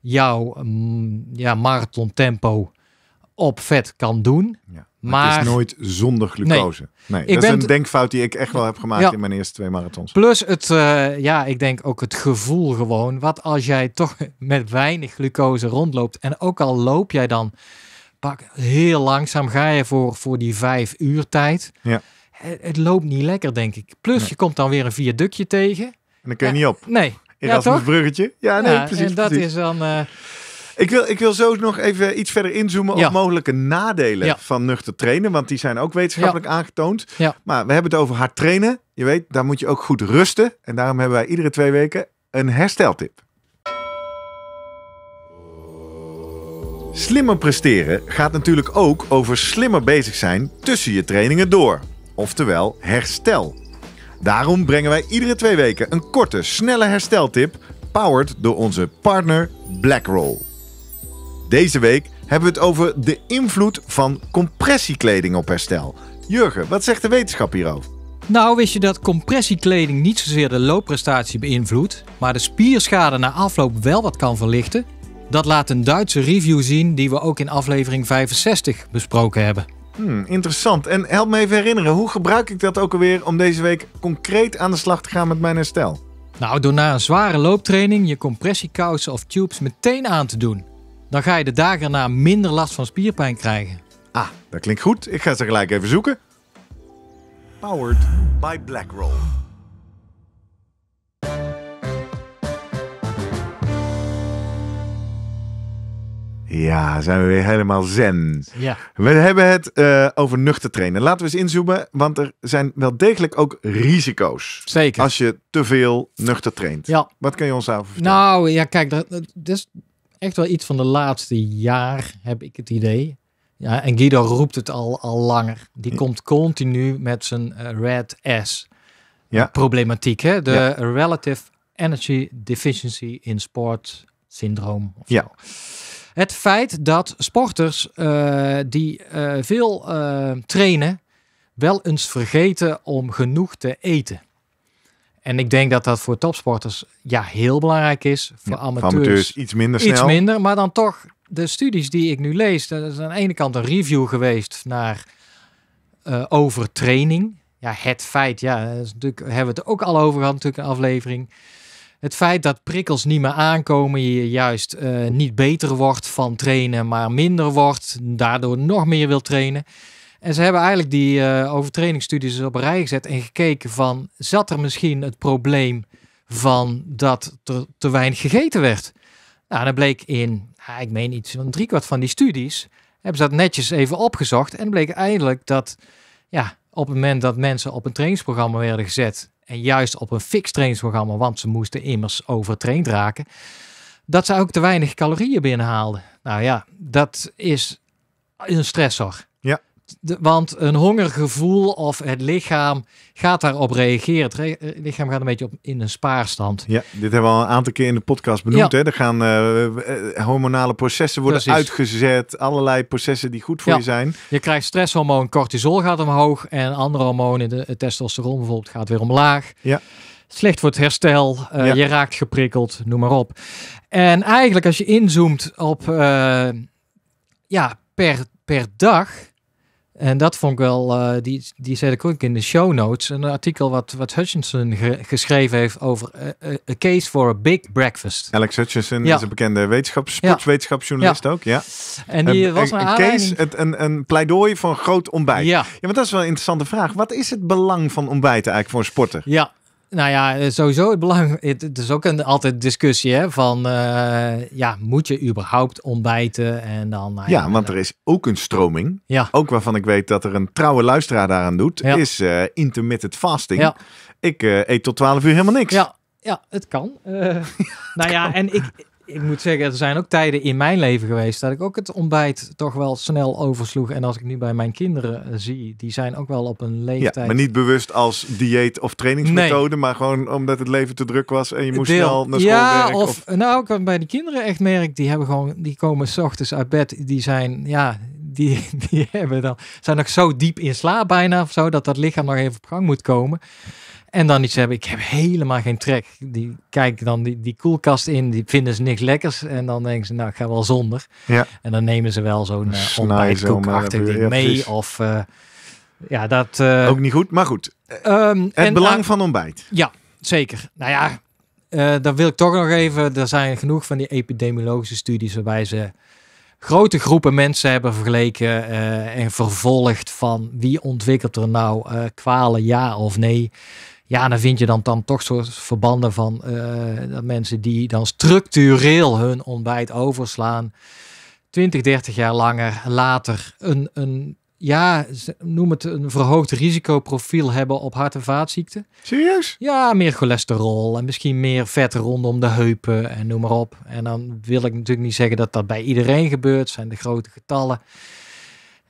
S1: jouw mm, ja, marathon marathontempo op vet kan doen. Ja. Maar, het is nooit zonder glucose. Nee, dat is een
S2: denkfout die ik echt wel heb gemaakt in mijn eerste twee marathons.
S1: Plus het, eh, ja, ik denk ook het gevoel gewoon. Wat als jij toch *laughs* met weinig glucose rondloopt en ook al loop jij dan pak, heel langzaam ga je voor, voor die vijf uur tijd. Ja. Het, loopt niet lekker, denk ik. Plus, je komt dan weer een viaductje tegen. En dan kun je niet op. Nee. In Ja, ja, nee, precies. En dat is
S2: dan... Eh, ik wil, ik wil zo nog even iets verder inzoomen op mogelijke nadelen van nuchter trainen. Want die zijn ook wetenschappelijk ja. aangetoond. Maar we hebben het over hard trainen. Je weet, daar moet je ook goed rusten. En daarom hebben wij iedere twee weken een hersteltip. Slimmer presteren gaat natuurlijk ook over slimmer bezig zijn tussen je trainingen door, oftewel herstel. Daarom brengen wij iedere twee weken een korte, snelle hersteltip, powered door onze partner BlackRoll. Deze week hebben we het over de invloed van compressiekleding op herstel. Jurgen, wat zegt de wetenschap hierover?
S1: Nou, wist je dat compressiekleding niet zozeer de loopprestatie beïnvloedt, maar de spierschade na afloop wel wat kan verlichten? Dat laat een Duitse review zien die we ook in aflevering 65 besproken hebben.
S2: Hmm, interessant. En help me even herinneren, hoe gebruik ik dat ook alweer om
S1: deze week concreet aan de slag te gaan met mijn herstel? Nou, door na een zware looptraining je compressiekousen of tubes meteen aan te doen. Dan ga je de dagen erna minder last van spierpijn krijgen. Ah, dat klinkt goed. Ik ga ze gelijk even zoeken. Powered
S2: by BlackRoll. Ja, zijn we weer helemaal zen. Ja. We hebben het eh, over nuchter trainen. Laten we eens inzoomen, want er zijn wel degelijk ook risico's. Zeker. Als je te veel nuchter traint. Ja. Wat kun je ons
S1: daarover vertellen? Nou, ja, kijk, dat, is echt wel iets van de laatste jaar, heb ik het idee. Ja, en Guido roept het al, al langer. Die komt continu met zijn eh, red S ja. problematiek. Hè? De relative energy deficiency in sport syndroom. Of ja. Zo. Het feit dat sporters eh, die eh, veel eh, trainen, wel eens vergeten om genoeg te eten. En ik denk dat dat voor topsporters ja, heel belangrijk is. Voor, ja, amateurs, iets minder snel. Iets minder, maar dan toch de studies die ik nu lees. Dat is aan de ene kant een review geweest naar overtraining. Ja, het feit, ja, natuurlijk hebben we het ook al over gehad natuurlijk een aflevering het feit dat prikkels niet meer aankomen, je juist eh, niet beter wordt van trainen, maar minder wordt, daardoor nog meer wil trainen. En ze hebben eigenlijk die uh, overtrainingsstudies op een rij gezet en gekeken van, zat er misschien het probleem van dat er te weinig gegeten werd? Nou, dat bleek in, ik meen iets van driekwart van die studies, hebben ze dat netjes even opgezocht en bleek eigenlijk dat, ja, op het moment dat mensen op een trainingsprogramma werden gezet en juist op een fix trainingsprogramma, want ze moesten immers overtraind raken, dat ze ook te weinig calorieën binnenhaalden. Nou ja, dat is een stressor want een hongergevoel of het lichaam gaat daarop reageren. Het, het lichaam gaat een beetje op, in een spaarstand.
S2: Ja, dit hebben we al een aantal keer
S1: in de podcast benoemd. Hè?
S2: Er gaan eh, eh, hormonale processen worden uitgezet. Allerlei processen die
S1: goed voor je zijn. Je krijgt stresshormoon, cortisol gaat omhoog. En andere hormonen, de, testosteron bijvoorbeeld, gaat weer omlaag. Ja slecht voor het herstel, eh, je raakt geprikkeld, noem maar op. En eigenlijk als je inzoomt op ja, per, per dag, en dat vond ik wel, eh, die, die zet ik ook in de show notes. Een artikel wat, wat Hutchinson ge geschreven heeft over A eh, eh, Case for a Big Breakfast.
S2: Alex Hutchinson is een bekende wetenschaps, sportswetenschapsjournalist ook. Ja. En die ehm, was een, een case, een, een pleidooi van groot ontbijt. Ja. ja, want dat is wel een interessante vraag. Wat is het belang van ontbijten eigenlijk voor een sporter?
S1: Ja, nou ja, eh, sowieso het belang. Het, is ook een, altijd discussie hè, van eh, ja, moet je überhaupt ontbijten en dan. Nou
S2: ja, want er nou. is ook een stroming. Ja. Ook waarvan ik weet dat er een trouwe luisteraar daaraan doet, is eh, intermittent fasting. Ja. Ik eet tot 12 uur helemaal niks. Ja,
S1: ja het kan. *laughs* nou ja, en ik ik moet zeggen, er zijn ook tijden in mijn leven geweest dat ik ook het ontbijt toch wel snel oversloeg. En als ik nu bij mijn kinderen eh, zie, die zijn ook wel op een leeftijd. Ja, maar niet
S2: bewust als dieet of trainingsmethode, maar gewoon omdat het leven te druk was en je moest snel naar school. Ja, of,
S1: nou, ik bij de kinderen echt merk, die hebben gewoon, die komen s ochtends uit bed, die zijn, ja, die, *laughs* die hebben dan, zijn nog zo diep in slaap bijna of zo, dat dat lichaam nog even op gang moet komen. En dan iets hebben, ik heb helemaal geen trek. Die kijk dan die, die koelkast in, die vinden ze niks lekkers. En dan denken ze, nou, ik ga wel zonder. Ja. En dan nemen ze wel zo'n uh, eh, ontbijtkoekachtig eh, ding ja, mee. Of, eh, ja, dat... Ook niet goed, maar goed. Ehm, het en, belang van ontbijt. Ja, zeker. Nou ja, uh, dan wil ik toch nog even... Er zijn genoeg van die epidemiologische studies waarbij ze grote groepen mensen hebben vergeleken en vervolgd van wie ontwikkelt er nou uh, kwalen ja of nee. Ja, dan vind je dan, dan toch soort verbanden van eh, dat mensen die dan structureel hun ontbijt overslaan. 20, 30 jaar langer later een, een ja, noem het een verhoogd risicoprofiel hebben op hart- en vaatziekten. Serieus? Ja, meer cholesterol en misschien meer vet rondom de heupen en noem maar op. En dan wil ik natuurlijk niet zeggen dat dat bij iedereen gebeurt, zijn de grote getallen.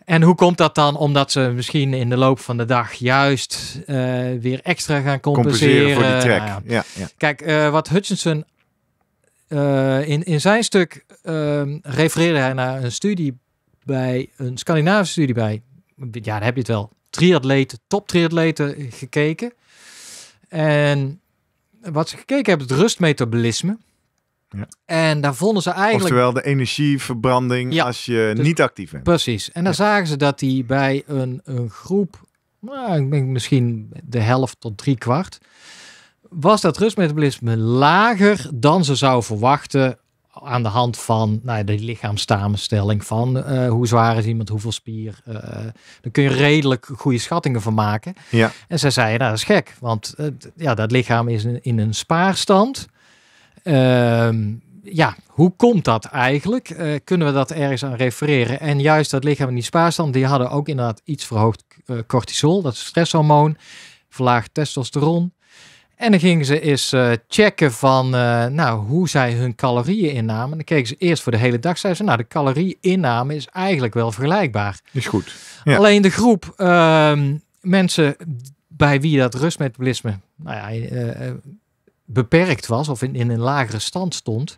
S1: En hoe komt dat dan? Omdat ze misschien in de loop van de dag juist eh, weer extra gaan compenseren. voor die track. Nou ja. Ja, Kijk, eh, wat Hutchinson eh, in, in zijn stuk ehm, refereerde hij naar een studie bij een Scandinavische studie bij, ja, daar heb je het wel, triatleten, top triatleten gekeken. En wat ze gekeken hebben, het rustmetabolisme. En daar vonden ze eigenlijk. Oftewel de energieverbranding als je dus niet actief bent. Precies. En dan zagen ze dat die bij een, een groep, nou, ik denk misschien de helft tot drie kwart, was dat rustmetabolisme lager dan ze zou verwachten aan de hand van nou, de lichaamstamenstelling van eh, hoe zwaar is iemand, hoeveel spier. Uh, daar kun je redelijk goede schattingen van maken. Ja. En ze zeiden, nou, dat is gek, want ja, dat lichaam is in, in een spaarstand. Ehm, ja, hoe komt dat eigenlijk? Eh, kunnen we dat ergens aan refereren? En juist dat lichaam in die spaarstand, die hadden ook inderdaad iets verhoogd eh, cortisol, dat stresshormoon, verlaagd testosteron. En dan gingen ze eens eh, checken van, nou, hoe zij hun calorieën innamen. En dan keken ze eerst voor de hele dag. Zeiden ze, nou, de calorie-inname is eigenlijk wel vergelijkbaar. Is goed. Alleen de groep ehm, mensen bij wie dat rustmetabolisme nou ja, beperkt was of in, in een lagere stand stond,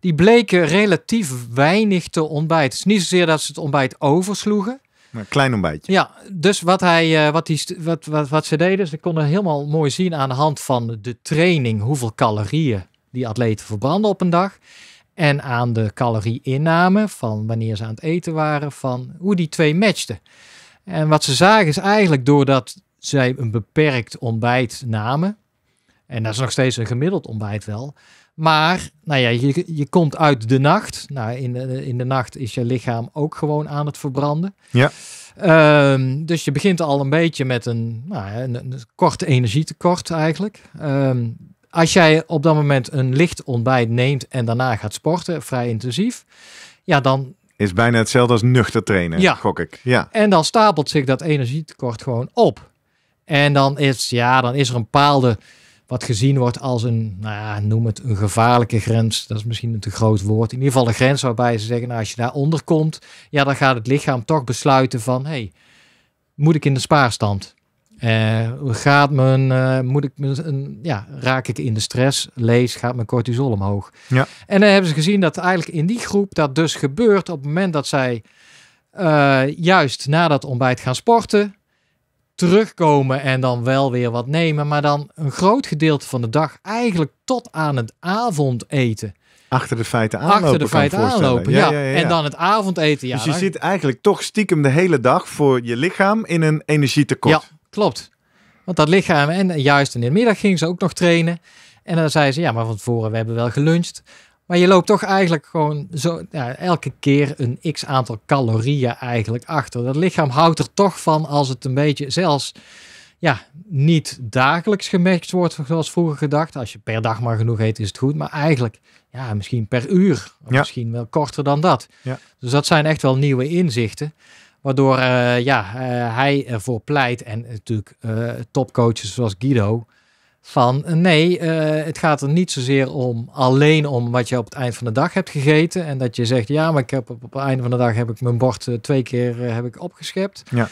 S1: die bleken relatief weinig te ontbijten. niet zozeer dat ze het ontbijt oversloegen. Maar
S2: een klein ontbijtje.
S1: Ja, dus wat, hij, eh, wat, die, wat, wat, wat ze deden, ze konden helemaal mooi zien aan de hand van de training hoeveel calorieën die atleten verbranden op een dag. En aan de calorie-inname van wanneer ze aan het eten waren, van hoe die twee matchten. En wat ze zagen is eigenlijk doordat zij een beperkt ontbijt namen, en dat is nog steeds een gemiddeld ontbijt wel. Maar nou ja, je, je komt uit de nacht. Nou, in, de, in de nacht is je lichaam ook gewoon aan het verbranden. Ja. Ehm, dus je begint al een beetje met een, nou, een, een energietekort eigenlijk. Ehm, als jij op dat moment een licht ontbijt neemt en daarna gaat sporten, vrij intensief, ja, dan.
S2: Is bijna hetzelfde als nuchter trainen, ja. gok ik.
S1: Ja. En dan stapelt zich dat energietekort gewoon op. En dan is, ja, dan is er een bepaalde wat gezien wordt als een, nou ja, noem het een gevaarlijke grens. Dat is misschien een te groot woord. In ieder geval een grens waarbij ze zeggen, nou, als je daaronder komt, ja, dan gaat het lichaam toch besluiten van, hey, moet ik in de spaarstand? Eh, gaat mijn, eh, moet ik mijn, ja, raak ik in de stress? Lees, gaat mijn cortisol omhoog? Ja. En dan hebben ze gezien dat eigenlijk in die groep dat dus gebeurt op het moment dat zij eh, juist na dat ontbijt gaan sporten terugkomen en dan wel weer wat nemen. Maar dan een groot gedeelte van de dag eigenlijk tot aan het avondeten. Achter de feiten aanlopen. Achter de feiten aanlopen, ja, ja. En dan het avondeten. Ja, dus je zit eigenlijk toch
S2: stiekem de hele dag voor je lichaam in een energietekort.
S1: Ja, klopt. Want dat lichaam, en juist in de middag ging ze ook nog trainen. En dan zei ze, ja, maar van tevoren, we hebben wel geluncht. Maar je loopt toch eigenlijk gewoon zo, ja, elke keer een x aantal calorieën eigenlijk achter. Dat lichaam houdt er toch van als het een beetje zelfs ja, niet dagelijks gemerkt wordt zoals vroeger gedacht. Als je per dag maar genoeg eet is het goed. Maar eigenlijk ja, misschien per uur. Of misschien wel korter dan dat. Ja. Dus dat zijn echt wel nieuwe inzichten. Waardoor eh, ja, eh, hij ervoor pleit en natuurlijk uh, topcoaches zoals Guido van eh, nee, eh, het gaat er niet zozeer om alleen om wat je op het eind van de dag hebt gegeten. En dat je zegt, ja, maar ik heb op, het einde van de dag heb ik mijn bord eh, twee keer heb ik opgeschept. Ja.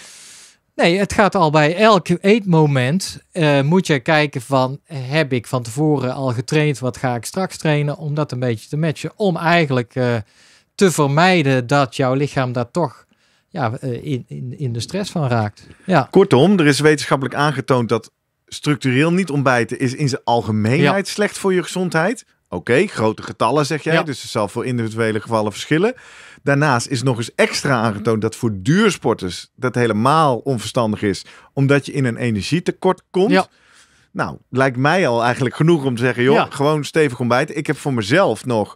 S1: Nee, het gaat al bij elk eetmoment moet je kijken van heb ik van tevoren al getraind, wat ga ik straks trainen, om dat een beetje te matchen. Om eigenlijk te vermijden dat jouw lichaam daar toch ja, in, in, in de stress van raakt.
S2: Ja. Kortom, er is wetenschappelijk aangetoond dat structureel niet ontbijten is in zijn algemeenheid slecht voor je gezondheid. Oké, grote getallen zeg jij, dus het zal voor individuele gevallen verschillen. Daarnaast is nog eens extra aangetoond dat voor duursporters dat helemaal onverstandig is, omdat je in een energietekort komt. Nou, lijkt mij al eigenlijk genoeg om te zeggen, joh, gewoon stevig ontbijten. Ik heb voor mezelf nog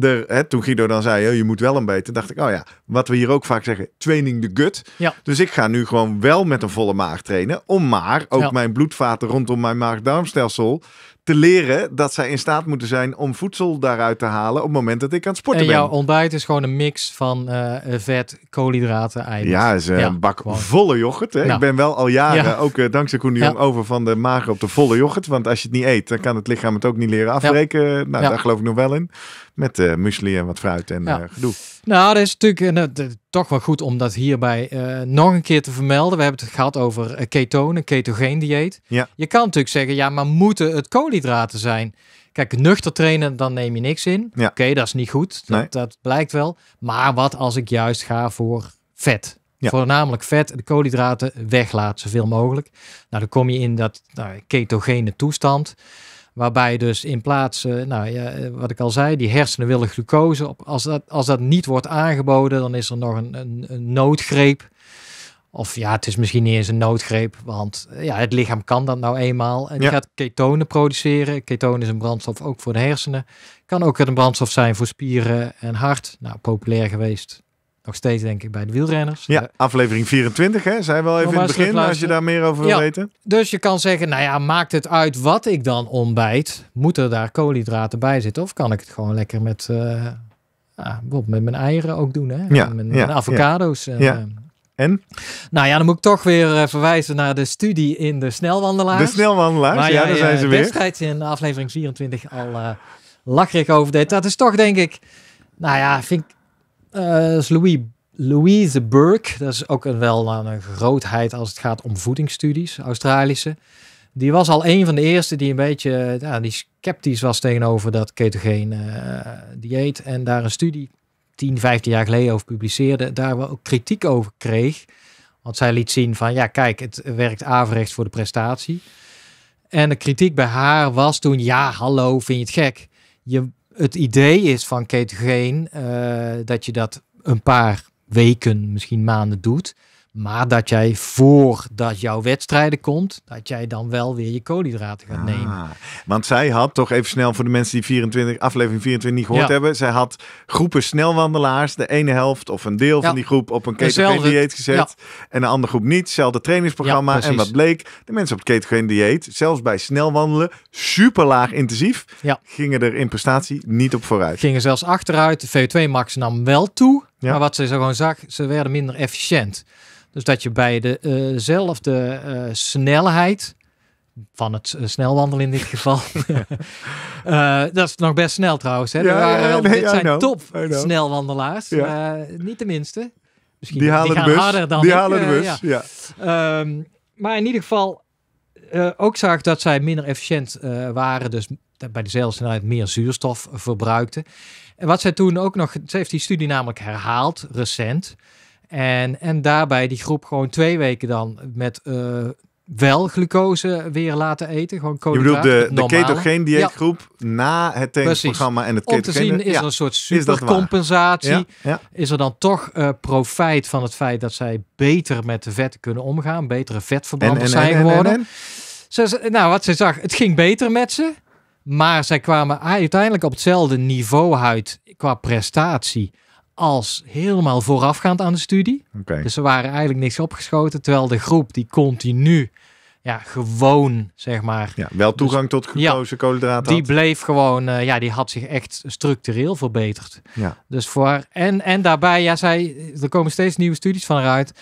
S2: hè, toen Guido dan zei, oh, je moet wel een beetje, dacht ik, oh ja, wat we hier ook vaak zeggen, training the gut. Dus ik ga nu gewoon wel met een volle maag trainen, om maar ook mijn bloedvaten rondom mijn maag-darmstelsel te leren dat zij in staat moeten zijn om voedsel daaruit te halen op het moment dat ik aan het sporten ben. En jouw
S1: ontbijt is gewoon een mix van eh, eh, vet, koolhydraten, eiwit. Ja, is eh, een bak volle yoghurt. Hè? Ik ben wel al
S2: jaren, ook dankzij Koen Jong, over van de mager op de volle yoghurt. Want als je het niet eet, dan kan het lichaam het ook niet leren afbreken. Nou, daar geloof ik nog wel in. Met uh, muesli en wat fruit en gedoe.
S1: Nou, dat is natuurlijk eh, nou, toch wel goed om dat hierbij eh, nog een keer te vermelden. We hebben het gehad over uh, eh, ketonen, ketogeen dieet. Ja. Je kan natuurlijk zeggen, ja, maar moeten het koolhydraten zijn? Kijk, nuchter trainen, dan neem je niks in. Ja. Oké, dat is niet goed. Dat, dat blijkt wel. Maar wat als ik juist ga voor vet? Ja. Voornamelijk vet, de koolhydraten weglaat zoveel mogelijk. Nou, dan kom je in dat nou, ketogene toestand. Waarbij dus in plaats, eh, nou ja, eh, wat ik al zei, die hersenen willen glucose. Als dat, als dat niet wordt aangeboden, dan is er nog een, een, een noodgreep. Of ja, het is misschien niet eens een noodgreep, want eh, ja, het lichaam kan dat nou eenmaal. En je gaat ketonen produceren. Ketonen is een brandstof ook voor de hersenen. Kan ook een brandstof zijn voor spieren en hart. Nou, populair geweest nog steeds denk ik bij de wielrenners. Ja, eh,
S2: aflevering 24 hè, zijn wel even in het begin als je daar meer over wil weten.
S1: Dus je kan zeggen, nou ja, maakt het uit wat ik dan ontbijt? Moeten daar koolhydraten bij zitten? Of kan ik het gewoon lekker met, eh, bijvoorbeeld met mijn eieren ook doen hè? Ja, met, avocado's. Ja. Eh. En, Nou ja, dan moet ik toch weer verwijzen naar de studie in de snelwandelaars. De snelwandelaars, ja, daar zijn ze weer. destijds in aflevering 24 al uh, lacherig over deed. Dat is toch denk ik, nou ja, vind ik eh, is Louis, Louise Burke, dat is ook een, wel een grootheid als het gaat om voedingsstudies, Australische. Die was al een van de eerste die een beetje ja, die sceptisch was tegenover dat ketogene eh, dieet. En daar een studie 10, 15 jaar geleden over publiceerde, daar wel ook kritiek over kreeg. Want zij liet zien van, ja kijk, het werkt averechts voor de prestatie. En de kritiek bij haar was toen, ja hallo, vind je het gek? Je het idee is van Kate eh, dat je dat een paar weken, misschien maanden doet. Maar dat jij voordat jouw wedstrijden komt, dat jij dan wel weer
S2: je koolhydraten gaat ah, nemen. want zij had toch even snel voor de mensen die 24, aflevering 24 niet gehoord hebben. Zij had groepen snelwandelaars, de ene helft of een deel van die groep op een ketogeen dieet gezet. En de andere groep niet. Hetzelfde trainingsprogramma. en wat bleek, de mensen op het dieet, zelfs bij snelwandelen, superlaag intensief, gingen er in prestatie niet op vooruit.
S1: Gingen zelfs achteruit. De VO2 max nam wel toe. Maar wat ze zo gewoon zag, ze werden minder efficiënt. Dus dat je bij dezelfde eh, uh, eh, snelheid van het eh, snelwandelen in dit geval. *laughs* *laughs* dat is nog best snel trouwens. Hè? Ja, waren, dit zijn know, top snelwandelaars. niet de minste. Misschien, die halen de bus. Harder dan die halen de bus. ja. Ehm, maar in ieder geval ook zag dat zij minder efficiënt waren. Dus bij dezelfde snelheid meer zuurstof verbruikten. En wat zij toen ook nog, ze heeft die studie namelijk herhaald, recent. En, en daarbij die groep gewoon twee weken dan met eh, wel glucose weer laten eten. Gewoon Je bedoelt de, de ketogeen dieetgroep na het programma en het ketogene. Om te zien is er een soort supercompensatie. Is er dan toch eh, profijt van het feit dat zij beter met de vetten kunnen omgaan. Betere vetverbranders zijn geworden. Ze, nou, wat ze zag, het ging beter met ze. Maar zij kwamen uiteindelijk op hetzelfde niveau uit qua prestatie als helemaal voorafgaand aan de studie. Dus ze waren eigenlijk niks opgeschoten. Terwijl de groep die continu ja, gewoon, zeg maar. Ja, wel dus toegang
S2: tot gekozen
S1: koolhydraten. Die bleef gewoon, eh, ja, die had zich echt structureel verbeterd. Ja. Dus voor, en, en daarbij, ja, zij, er komen steeds nieuwe studies van uit.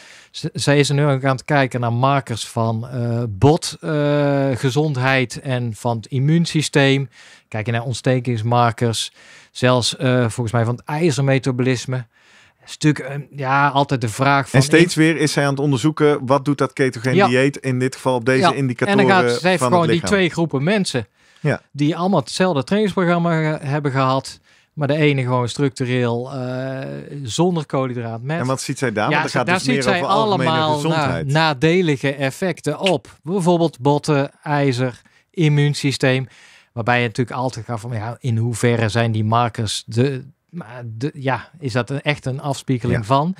S1: Zij is er nu aan het kijken naar markers van uh, eh, botgezondheid eh, en van het immuunsysteem. Kijken naar ontstekingsmarkers, zelfs volgens mij van het ijzermetabolisme. Stuk, eh, ja, altijd de vraag van... En steeds
S2: weer is zij aan het onderzoeken wat doet dat ketogeen dieet in dit geval op deze ja. indicatoren En dan gaat, ze gewoon die twee
S1: groepen mensen ja. die allemaal hetzelfde trainingsprogramma hebben gehad. Maar de ene gewoon structureel eh, zonder koolhydraat met. En wat ziet zij daar? Ja, Want gaat daar dus ziet meer zij over allemaal gezondheid. nadelige effecten op. Bijvoorbeeld botten, ijzer, immuunsysteem. Waarbij je natuurlijk altijd gaat van ja, in hoeverre zijn die markers de, maar ja, is dat een, echt een afspiegeling van?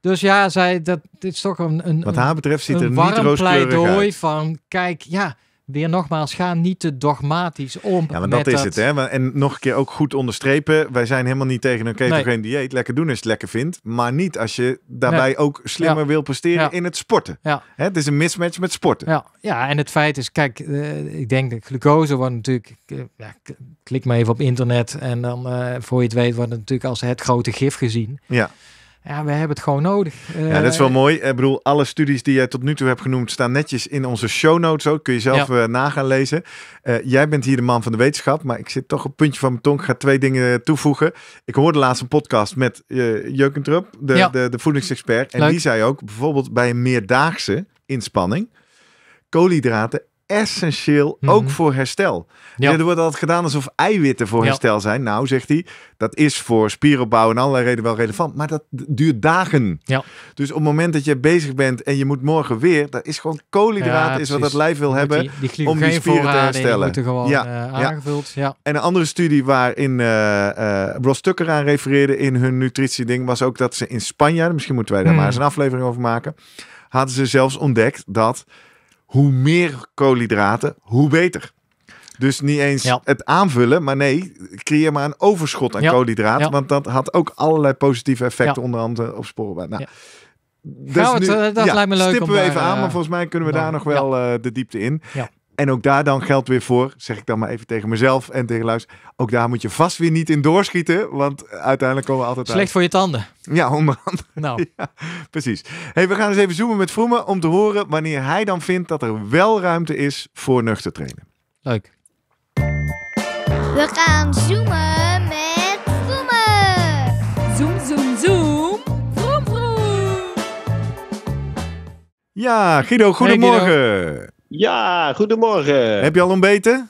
S1: Dus ja, zij, dat, dit is toch een, een, Wat haar betreft ziet een er warm pleidooi van, kijk, ja, weer nogmaals, ga niet te dogmatisch om. Ja, maar dat is het.
S2: Hè? En nog een keer ook goed onderstrepen. Wij zijn helemaal niet tegen een ketogeen nee. dieet. Lekker doen als je het lekker vindt. Maar niet als je daarbij ook slimmer wil presteren in het sporten.
S1: Hè? Het is een mismatch met sporten. Ja, ja en het feit is, kijk, eh, ik denk dat glucose wordt natuurlijk... Eh, ja, klik maar even op internet en dan eh, voor je het weet wordt het natuurlijk als het grote gif gezien. Ja ja, we hebben het gewoon nodig. Ja, dat is eh, wel
S2: mooi. Ik eh, bedoel, alle studies die jij tot nu toe hebt genoemd staan netjes in onze show notes ook. Kun je zelf eh, nagaan lezen. jij bent hier de man van de wetenschap, maar ik zit toch op het puntje van mijn tong. Ik ga twee dingen toevoegen. Ik hoorde laatst een podcast met uh, Jeukentrup, de, de, de, voedingsexpert. En die zei ook, bijvoorbeeld bij een meerdaagse inspanning, koolhydraten essentieel, ook mhm. voor herstel. Ja. er wordt altijd gedaan alsof eiwitten voor herstel zijn. Nou, zegt hij, dat is voor spieropbouw en allerlei redenen wel relevant, maar dat duurt dagen. Ja. Dus op het moment dat je bezig bent en je moet morgen weer, dat is gewoon koolhydraten, is wat het lijf wil hebben om die spieren te herstellen. gewoon eh, ja. aangevuld. Ja. En een andere studie waarin uh, uh, Ross Tucker aan refereerde in hun nutritieding, was ook dat ze in Spanje, misschien moeten wij daar hmm. maar eens een aflevering over maken, hadden ze zelfs ontdekt dat hoe meer koolhydraten, hoe beter. Dus niet eens het aanvullen, maar nee, creëer maar een overschot aan koolhydraten. Want dat had ook allerlei positieve effecten, onder andere op sporen. Nou, het, eh, dat lijkt me leuk. Stippen we even eh, aan, maar volgens mij kunnen we daar nog wel eh, de diepte in. En ook daar dan geldt weer voor, zeg ik dan maar even tegen mezelf en tegen Luis. Ook daar moet je vast weer niet in doorschieten, want uiteindelijk komen we altijd Slecht voor je tanden. Ja, onder *laughs* Nou. precies. hey, we gaan eens even zoomen met Vroemen om te horen wanneer hij dan vindt dat er wel ruimte is voor nuchter trainen. Leuk.
S1: We gaan zoomen met Vroemen. Zoom, zoom, zoom. Vroom, vroom.
S2: Ja, Guido, goedemorgen. Ja, goedemorgen. Heb je al ontbeten?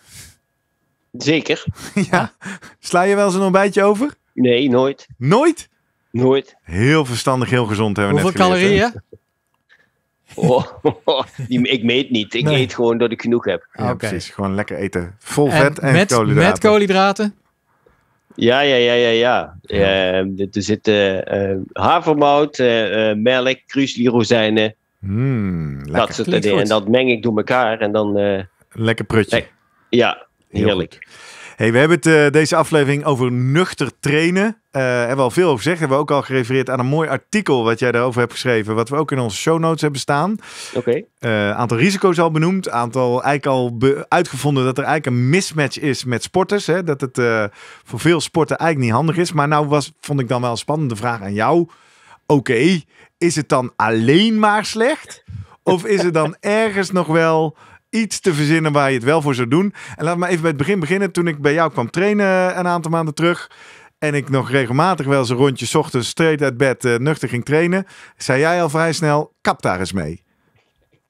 S2: Zeker. *laughs* ja? Sla je wel eens een ontbijtje
S3: over? Nee, nooit. Nooit? Nooit. Heel verstandig, heel gezond hebben we Hoeveel net Hoeveel calorieën? Oh, *laughs* oh ik meet niet. Ik eet gewoon dat ik genoeg heb. Ja, precies.
S2: Gewoon lekker
S1: eten. Vol en vet en met, koolhydraten. Met koolhydraten?
S3: Ja, ja, ja, ja, ja. ja. Ehm, er zitten eh, havermout, eh, eh, melk, kruisli, rozijnen,
S2: Mm, dat En dat
S3: meng ik door elkaar en dan... Eh,
S2: lekker prutje. ja, heerlijk. Hey, we hebben het eh, deze aflevering over nuchter trainen. Uh, hebben we al veel over gezegd. Hebben we ook al gerefereerd aan een mooi artikel wat jij daarover hebt geschreven. Wat we ook in onze show notes hebben staan. Oké. Okay. aantal risico's al benoemd. Aantal eigenlijk al uitgevonden dat er eigenlijk een mismatch is met sporters. Hè? Dat het voor veel sporten eigenlijk niet handig is. Maar nou was, vond ik dan wel een spannende vraag aan jou. Oké, is het dan alleen maar slecht? Of is er dan *laughs* ergens nog wel iets te verzinnen waar je het wel voor zou doen? En laat me even bij het begin beginnen. Toen ik bij jou kwam trainen eh, een aantal maanden terug. En ik nog regelmatig wel eens een rondje ochtends straight uit bed eh, nuchter ging trainen. Zei jij al vrij snel, kap daar eens mee.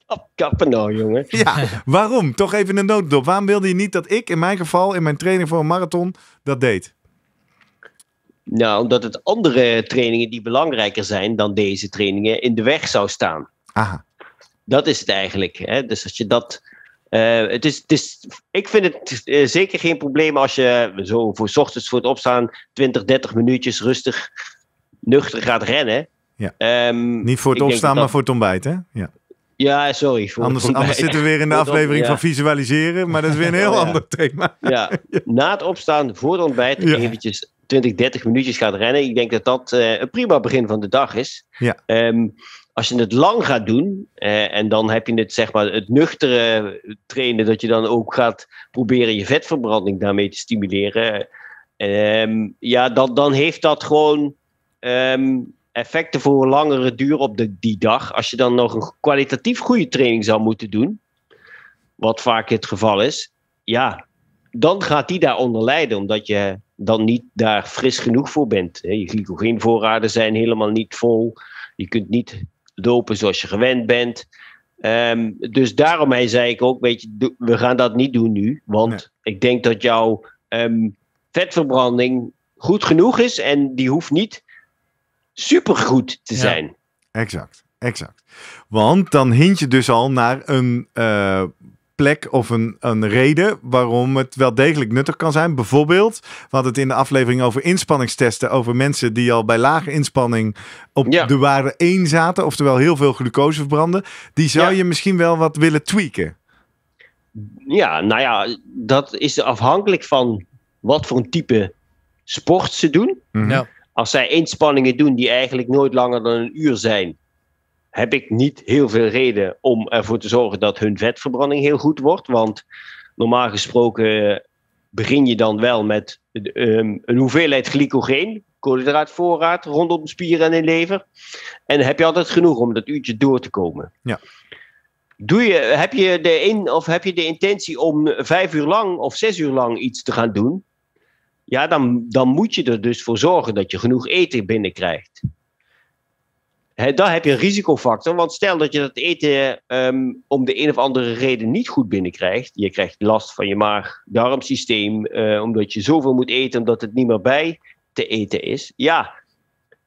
S3: Kap, oh, kappen nou, jongen. *laughs* Ja,
S2: *laughs* waarom? Toch even een nooddop. Waarom wilde je niet dat ik in mijn geval, in mijn training voor een marathon, dat deed?
S3: Nou, omdat het andere trainingen die belangrijker zijn dan deze trainingen in de weg zou staan. Aha. Dat is het eigenlijk. Hè? Dus als je dat. Eh, het is, het is, ik vind het eh, zeker geen probleem als je zo voor ochtends voor het opstaan 20, 30 minuutjes rustig, nuchter gaat rennen. Ja. Ehm, Niet voor het opstaan, maar voor het
S2: ontbijt, hè? Ja.
S3: Ja, sorry. anders, zitten we weer in de *laughs* aflevering van
S2: visualiseren, maar dat is weer een *laughs* heel ander
S3: thema. *laughs* Ja. Na het opstaan, voor het ontbijt, eventjes 20, 30 minuutjes gaat rennen. Ik denk dat dat eh, een prima begin van de dag is. Ja. Ehm, als je het lang gaat doen, eh, en dan heb je het, zeg maar, het nuchtere trainen, dat je dan ook gaat proberen je vetverbranding daarmee te stimuleren. Ehm, ja, dat, dan heeft dat gewoon ehm, effecten voor een langere duur op de, die dag. Als je dan nog een kwalitatief goede training zou moeten doen, wat vaak het geval is, ja, dan gaat die daaronder lijden, omdat je dan niet daar fris genoeg voor bent. Je glycogeenvoorraden zijn helemaal niet vol. Je kunt niet lopen zoals je gewend bent. Ehm, dus daarom zei ik ook, weet je, we gaan dat niet doen nu. Want ik denk dat jouw ehm, vetverbranding goed genoeg is en die hoeft niet supergoed te zijn.
S2: exact, exact. Want dan hint je dus al naar een eh, plek of een, een reden waarom het wel degelijk nuttig kan zijn. Bijvoorbeeld, we het in de aflevering over inspanningstesten. Over mensen die al bij lage inspanning op de waarde 1 zaten. Oftewel heel veel glucose verbranden. Die zou je misschien wel wat willen tweaken.
S3: Ja, nou ja, dat is afhankelijk van wat voor een type sport ze doen. Mhm. Ja. Als zij inspanningen doen die eigenlijk nooit langer dan een uur zijn heb ik niet heel veel reden om ervoor te zorgen dat hun vetverbranding heel goed wordt. Want normaal gesproken begin je dan wel met ehm, een hoeveelheid glycogeen, koolhydraatvoorraad rondom de spieren en in lever. En heb je altijd genoeg om dat uurtje door te komen. Ja. Doe je, heb, je de in, of heb je de intentie om vijf uur lang of zes uur lang iets te gaan doen? Ja, dan, dan moet je er dus voor zorgen dat je genoeg eten binnenkrijgt. He, daar heb je een risicofactor. Want stel dat je dat eten ehm, om de een of andere reden niet goed binnenkrijgt. Je krijgt last van je maag-darmsysteem, uh, omdat je zoveel moet eten omdat het niet meer bij te eten is. Ja,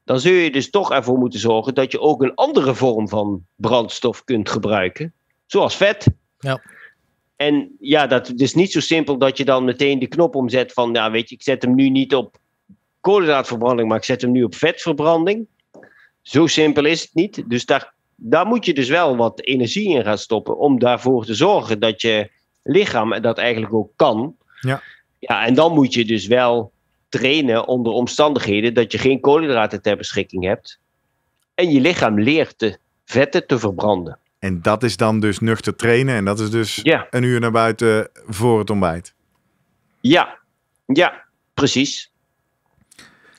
S3: dan zul je dus toch ervoor moeten zorgen dat je ook een andere vorm van brandstof kunt gebruiken, zoals vet. Ja. En ja, dat is dus niet zo simpel dat je dan meteen de knop omzet van, ja, nou, weet je, ik zet hem nu niet op koolhydraatverbranding, maar ik zet hem nu op vetverbranding. Zo simpel is het niet. Dus daar, daar moet je dus wel wat energie in gaan stoppen om daarvoor te zorgen dat je lichaam dat eigenlijk ook kan. Ja. Ja, en dan moet je dus wel trainen onder omstandigheden dat je geen koolhydraten ter beschikking hebt. En je lichaam leert de vetten te verbranden.
S2: En dat is dan dus nuchter trainen. En dat is dus een uur naar buiten voor het ontbijt.
S3: Ja, ja, precies.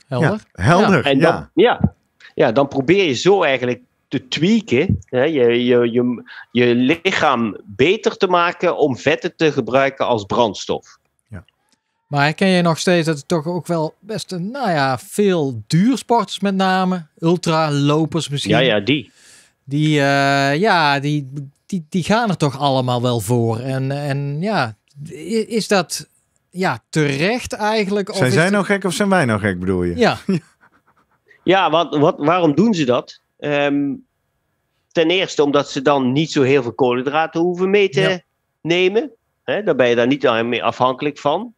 S3: Helder. helder, ja. ja ja, dan probeer je zo eigenlijk te tweaken. Hè? Je, je, je, je lichaam beter te maken om vetten te gebruiken als brandstof. Ja.
S1: Maar herken je nog steeds dat het toch ook wel best, een, nou ja, veel duursporters met name, ultralopers misschien. Ja, ja, die. Die, eh, ja, die, die, die gaan er toch allemaal wel voor. En, en ja, is dat ja,
S3: terecht
S1: eigenlijk? Of zijn zij nou gek of zijn wij nou gek, bedoel je? Ja. *laughs*
S3: Ja, wat, wat, waarom doen ze dat? Ehm, ten eerste omdat ze dan niet zo heel veel koolhydraten hoeven mee te nemen. He, daar ben je daar niet meer afhankelijk van.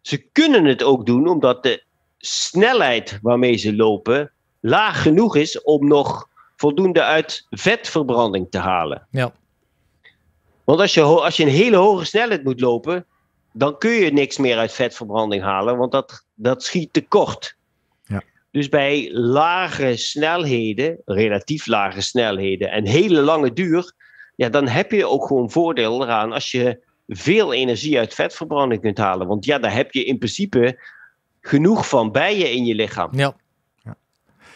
S3: Ze kunnen het ook doen omdat de snelheid waarmee ze lopen laag genoeg is om nog voldoende uit vetverbranding te halen. Ja. Want als je, als je een hele hoge snelheid moet lopen, dan kun je niks meer uit vetverbranding halen, want dat, dat schiet tekort. Dus bij lage snelheden, relatief lage snelheden en hele lange duur, ja, dan heb je ook gewoon voordeel eraan als je veel energie uit vetverbranding kunt halen. Want ja, daar heb je in principe genoeg van bij je in je lichaam. Ja.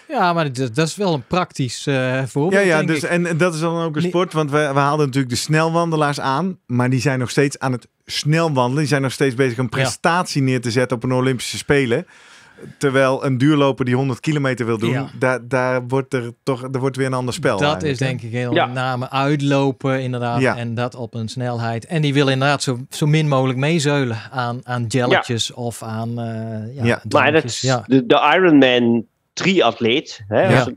S1: Ja, maar dat, is wel een praktisch eh, voorbeeld. Ja, ja dus,
S2: en dat is dan ook een sport, want we, we haalden natuurlijk de snelwandelaars aan, maar die zijn nog steeds aan het snelwandelen. Die zijn nog steeds bezig een prestatie neer te zetten op een Olympische Spelen. Terwijl een duurloper die 100 kilometer wil doen, daar, daar, wordt er toch daar wordt weer een ander spel. Dat is denk ik heel ja.
S1: name uitlopen inderdaad. En dat op een snelheid. En die wil inderdaad zo, zo min mogelijk meezeulen aan, aan jelletjes of aan eh, ja, Maar dat
S3: de, de Ironman triatleet, hè, het,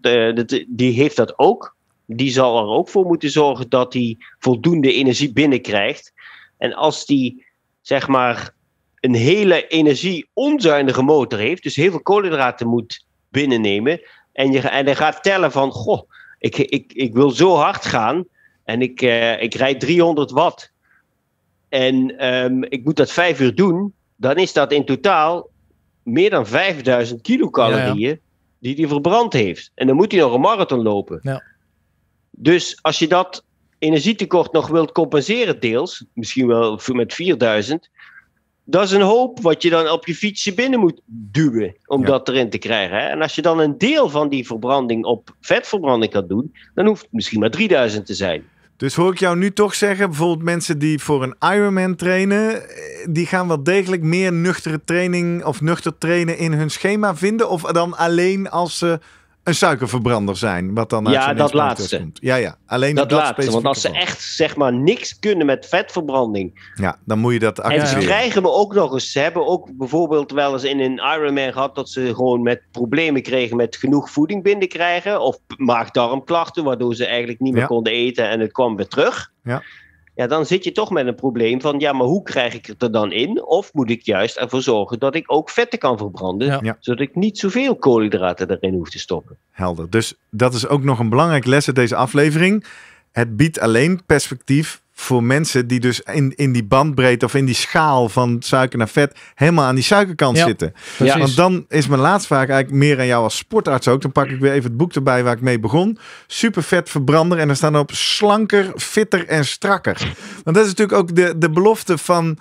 S3: eh, die heeft dat ook. Die zal er ook voor moeten zorgen dat hij voldoende energie binnenkrijgt. En als die zeg maar een hele energie onzuinige motor heeft, dus heel veel koolhydraten moet binnennemen. En, je, en gaat tellen van, goh, ik, ik, ik wil zo hard gaan en ik, eh, ik rijd 300 watt. En ehm, ik moet dat vijf uur doen, dan is dat in totaal meer dan 5000 kilocalorieën ja, die hij verbrand heeft. En dan moet hij nog een marathon lopen. Ja. Dus als je dat energietekort nog wilt compenseren, deels, misschien wel met 4000, dat is een hoop wat je dan op je fietsje binnen moet duwen om dat erin te krijgen. Hè? En als je dan een deel van die verbranding op vetverbranding kan doen, dan hoeft het misschien maar 3000 te zijn.
S2: Dus hoor ik jou nu toch zeggen, bijvoorbeeld mensen die voor een Ironman trainen, eh, die gaan wel degelijk meer nuchtere training of nuchter trainen in hun schema vinden? Of dan alleen als ze een suikerverbrander zijn. Wat dan ja, dat laatste. Komt.
S3: Ja, ja. Alleen dat, laatste. Want als ze echt zeg maar niks kunnen met vetverbranding.
S2: Ja, dan moet je
S3: dat activeren. En ze krijgen me ook nog eens. Ze hebben ook bijvoorbeeld wel eens in een Ironman gehad. dat ze gewoon met problemen kregen met genoeg voeding binnenkrijgen Of maagdarmklachten, waardoor ze eigenlijk niet meer konden eten en het kwam weer terug. Ja ja, dan zit je toch met een probleem van, ja, maar hoe krijg ik het er dan in? Of moet ik juist ervoor zorgen dat ik ook vetten kan verbranden, zodat ik niet zoveel koolhydraten erin hoef te stoppen.
S2: Helder. Dus dat is ook nog een belangrijk les uit deze aflevering. Het biedt alleen perspectief voor mensen die dus in, in die bandbreedte of in die schaal van suiker naar vet helemaal aan die suikerkant zitten. Want dan is mijn laatste vraag eigenlijk meer aan jou als sportarts ook. Dan pak ik weer even het boek erbij waar ik mee begon. Super vet verbrander en dan staan op slanker, fitter en strakker. Want dat is natuurlijk ook de, de belofte van...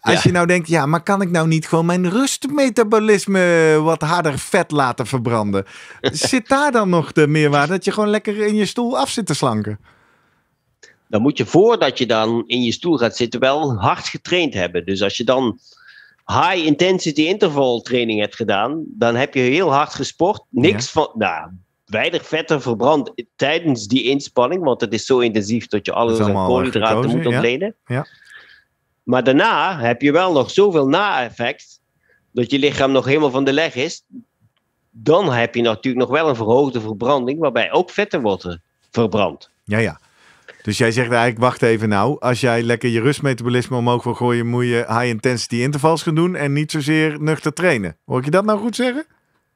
S2: Als je nou denkt, ja, maar kan ik nou niet gewoon mijn rustmetabolisme wat harder vet laten verbranden? *laughs* Zit daar dan nog de meerwaarde dat je gewoon lekker in je stoel af zit te slanken?
S3: dan moet je voordat je dan in je stoel gaat zitten wel hard getraind hebben. Dus als je dan high intensity interval training hebt gedaan, dan heb je heel hard gesport. Niks van, nou, weinig vetten verbrand tijdens die inspanning, want het is zo intensief dat je alles aan eh, koolhydraten moet ontleden. Ja. Maar daarna heb je wel nog zoveel na-effect dat je lichaam nog helemaal van de leg is. Dan heb je natuurlijk nog wel een verhoogde verbranding, waarbij ook vetten worden verbrand.
S2: Ja, ja. Dus jij zegt eigenlijk, wacht even nou. Als jij lekker je rustmetabolisme omhoog wil gooien, moet je high intensity intervals gaan doen en niet zozeer nuchter trainen. Hoor ik je dat nou goed zeggen?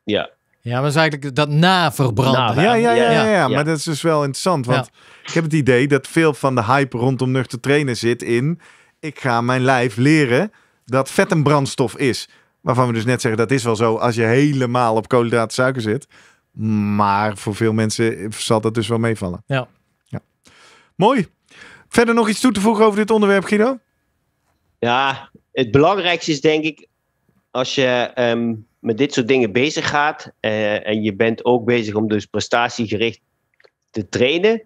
S1: Ja. Ja, maar dat is eigenlijk dat naverbranden. Ja, ja, ja, ja, maar dat is
S2: dus wel interessant. Want ik heb het idee dat veel van de hype rondom nuchter trainen zit in... ik ga mijn lijf leren dat vet een brandstof is. Waarvan we dus net zeggen, dat is wel zo als je helemaal op koolhydraten suiker zit. Maar voor veel mensen zal dat dus wel meevallen. Ja.
S3: Mooi. Verder nog iets toe te voegen over dit onderwerp, Guido? Ja, het belangrijkste is denk ik, als je ehm, met dit soort dingen bezig gaat eh, en je bent ook bezig om dus prestatiegericht te trainen,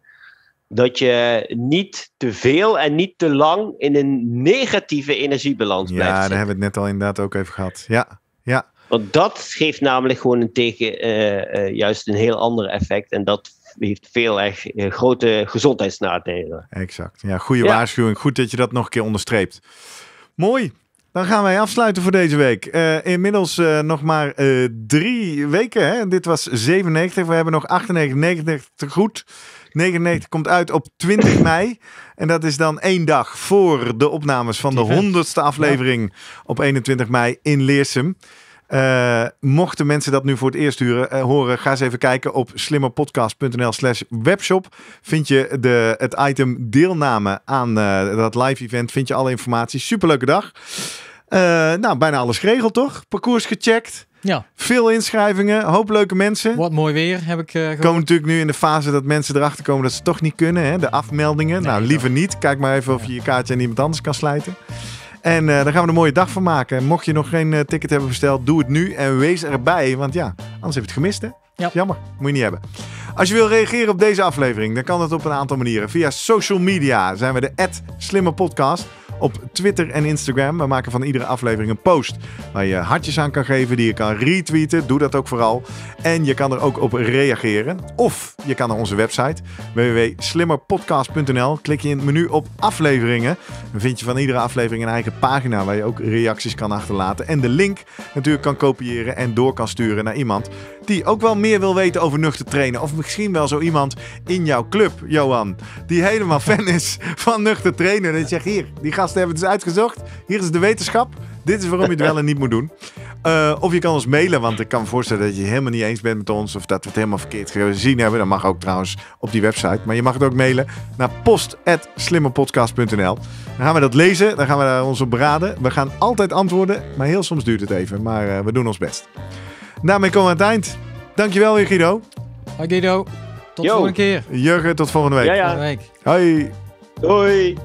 S3: dat je niet te veel en niet te lang in een negatieve energiebalans blijft. Ja, daar
S2: hebben we het net al inderdaad ook even gehad. Ja, ja.
S3: Want dat geeft namelijk gewoon een tegen, eh, eh, juist een heel ander effect. En dat heeft veel echt eh, grote gezondheidsnadelen. Exact.
S2: Ja, goede waarschuwing. Goed dat je dat nog een keer onderstreept. Mooi. Dan gaan wij afsluiten voor deze week. Eh, inmiddels eh, nog maar drie weken. Hè? Dit was 97. We hebben nog 98, 99 te goed. 99 komt uit op 20 *laughs* mei. En dat is dan één dag voor de opnames van de 100ste aflevering op 21 mei in Leersum. Uh, mochten mensen dat nu voor het eerst huren, eh, horen, ga eens even kijken op slimmerpodcast.nl/slash webshop. Vind je de, het item deelname aan eh, dat live event? Vind je alle informatie? Superleuke dag. nou, bijna alles geregeld toch? Parcours gecheckt.
S1: Ja. Veel
S2: inschrijvingen, hoop leuke mensen. Wat
S1: mooi weer heb ik uh, Komen
S2: natuurlijk nu in de fase dat mensen erachter komen dat ze toch niet kunnen. Hè? De afmeldingen. nou, liever niet. Kijk maar even of je je kaartje aan iemand anders kan slijten. En eh, daar gaan we een mooie dag van maken. En mocht je nog geen eh, ticket hebben besteld, doe het nu en wees erbij. Want ja, anders heb je het gemist, hè? Jammer, moet je niet hebben. Als je wil reageren op deze aflevering, dan kan dat op een aantal manieren. Via social media zijn we de Slimme Podcast op Twitter en Instagram. We maken van iedere aflevering een post waar je hartjes aan kan geven, die je kan retweeten. Doe dat ook vooral. En je kan er ook op reageren. Of je kan naar onze website www.slimmerpodcast.nl. Klik je in het menu op afleveringen. Dan vind je van iedere aflevering een eigen pagina waar je ook reacties kan achterlaten. En de link natuurlijk kan kopiëren en door kan sturen naar iemand die ook wel meer wil weten over nuchter trainen. Of misschien wel zo iemand in jouw club, Johan, die helemaal fan is van nuchter trainen. En zegt hier, die gast gasten hebben het dus uitgezocht. Hier is de wetenschap. Dit is waarom je het wel en niet moet doen. Eh, of je kan ons mailen, want ik kan me voorstellen dat je helemaal niet eens bent met ons. Of dat we het helemaal verkeerd gezien hebben. Dat mag ook trouwens op die website. Maar je mag het ook mailen naar post.slimmerpodcast.nl. Dan gaan we dat lezen. Dan gaan we daar ons op beraden. We gaan altijd antwoorden. Maar heel soms duurt het even. Maar eh, we doen ons best. Daarmee komen we aan het eind. Dankjewel weer Guido. Hoi Guido. Tot de volgende keer. Jurgen, tot volgende week. Ja, ja. Volgende week. Hoi. Doei.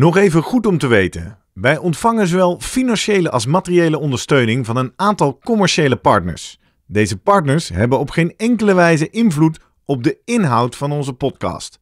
S2: Nog even goed om te weten. Wij ontvangen zowel financiële als materiële ondersteuning van een aantal commerciële partners. Deze partners hebben op geen enkele wijze invloed op de inhoud van onze podcast.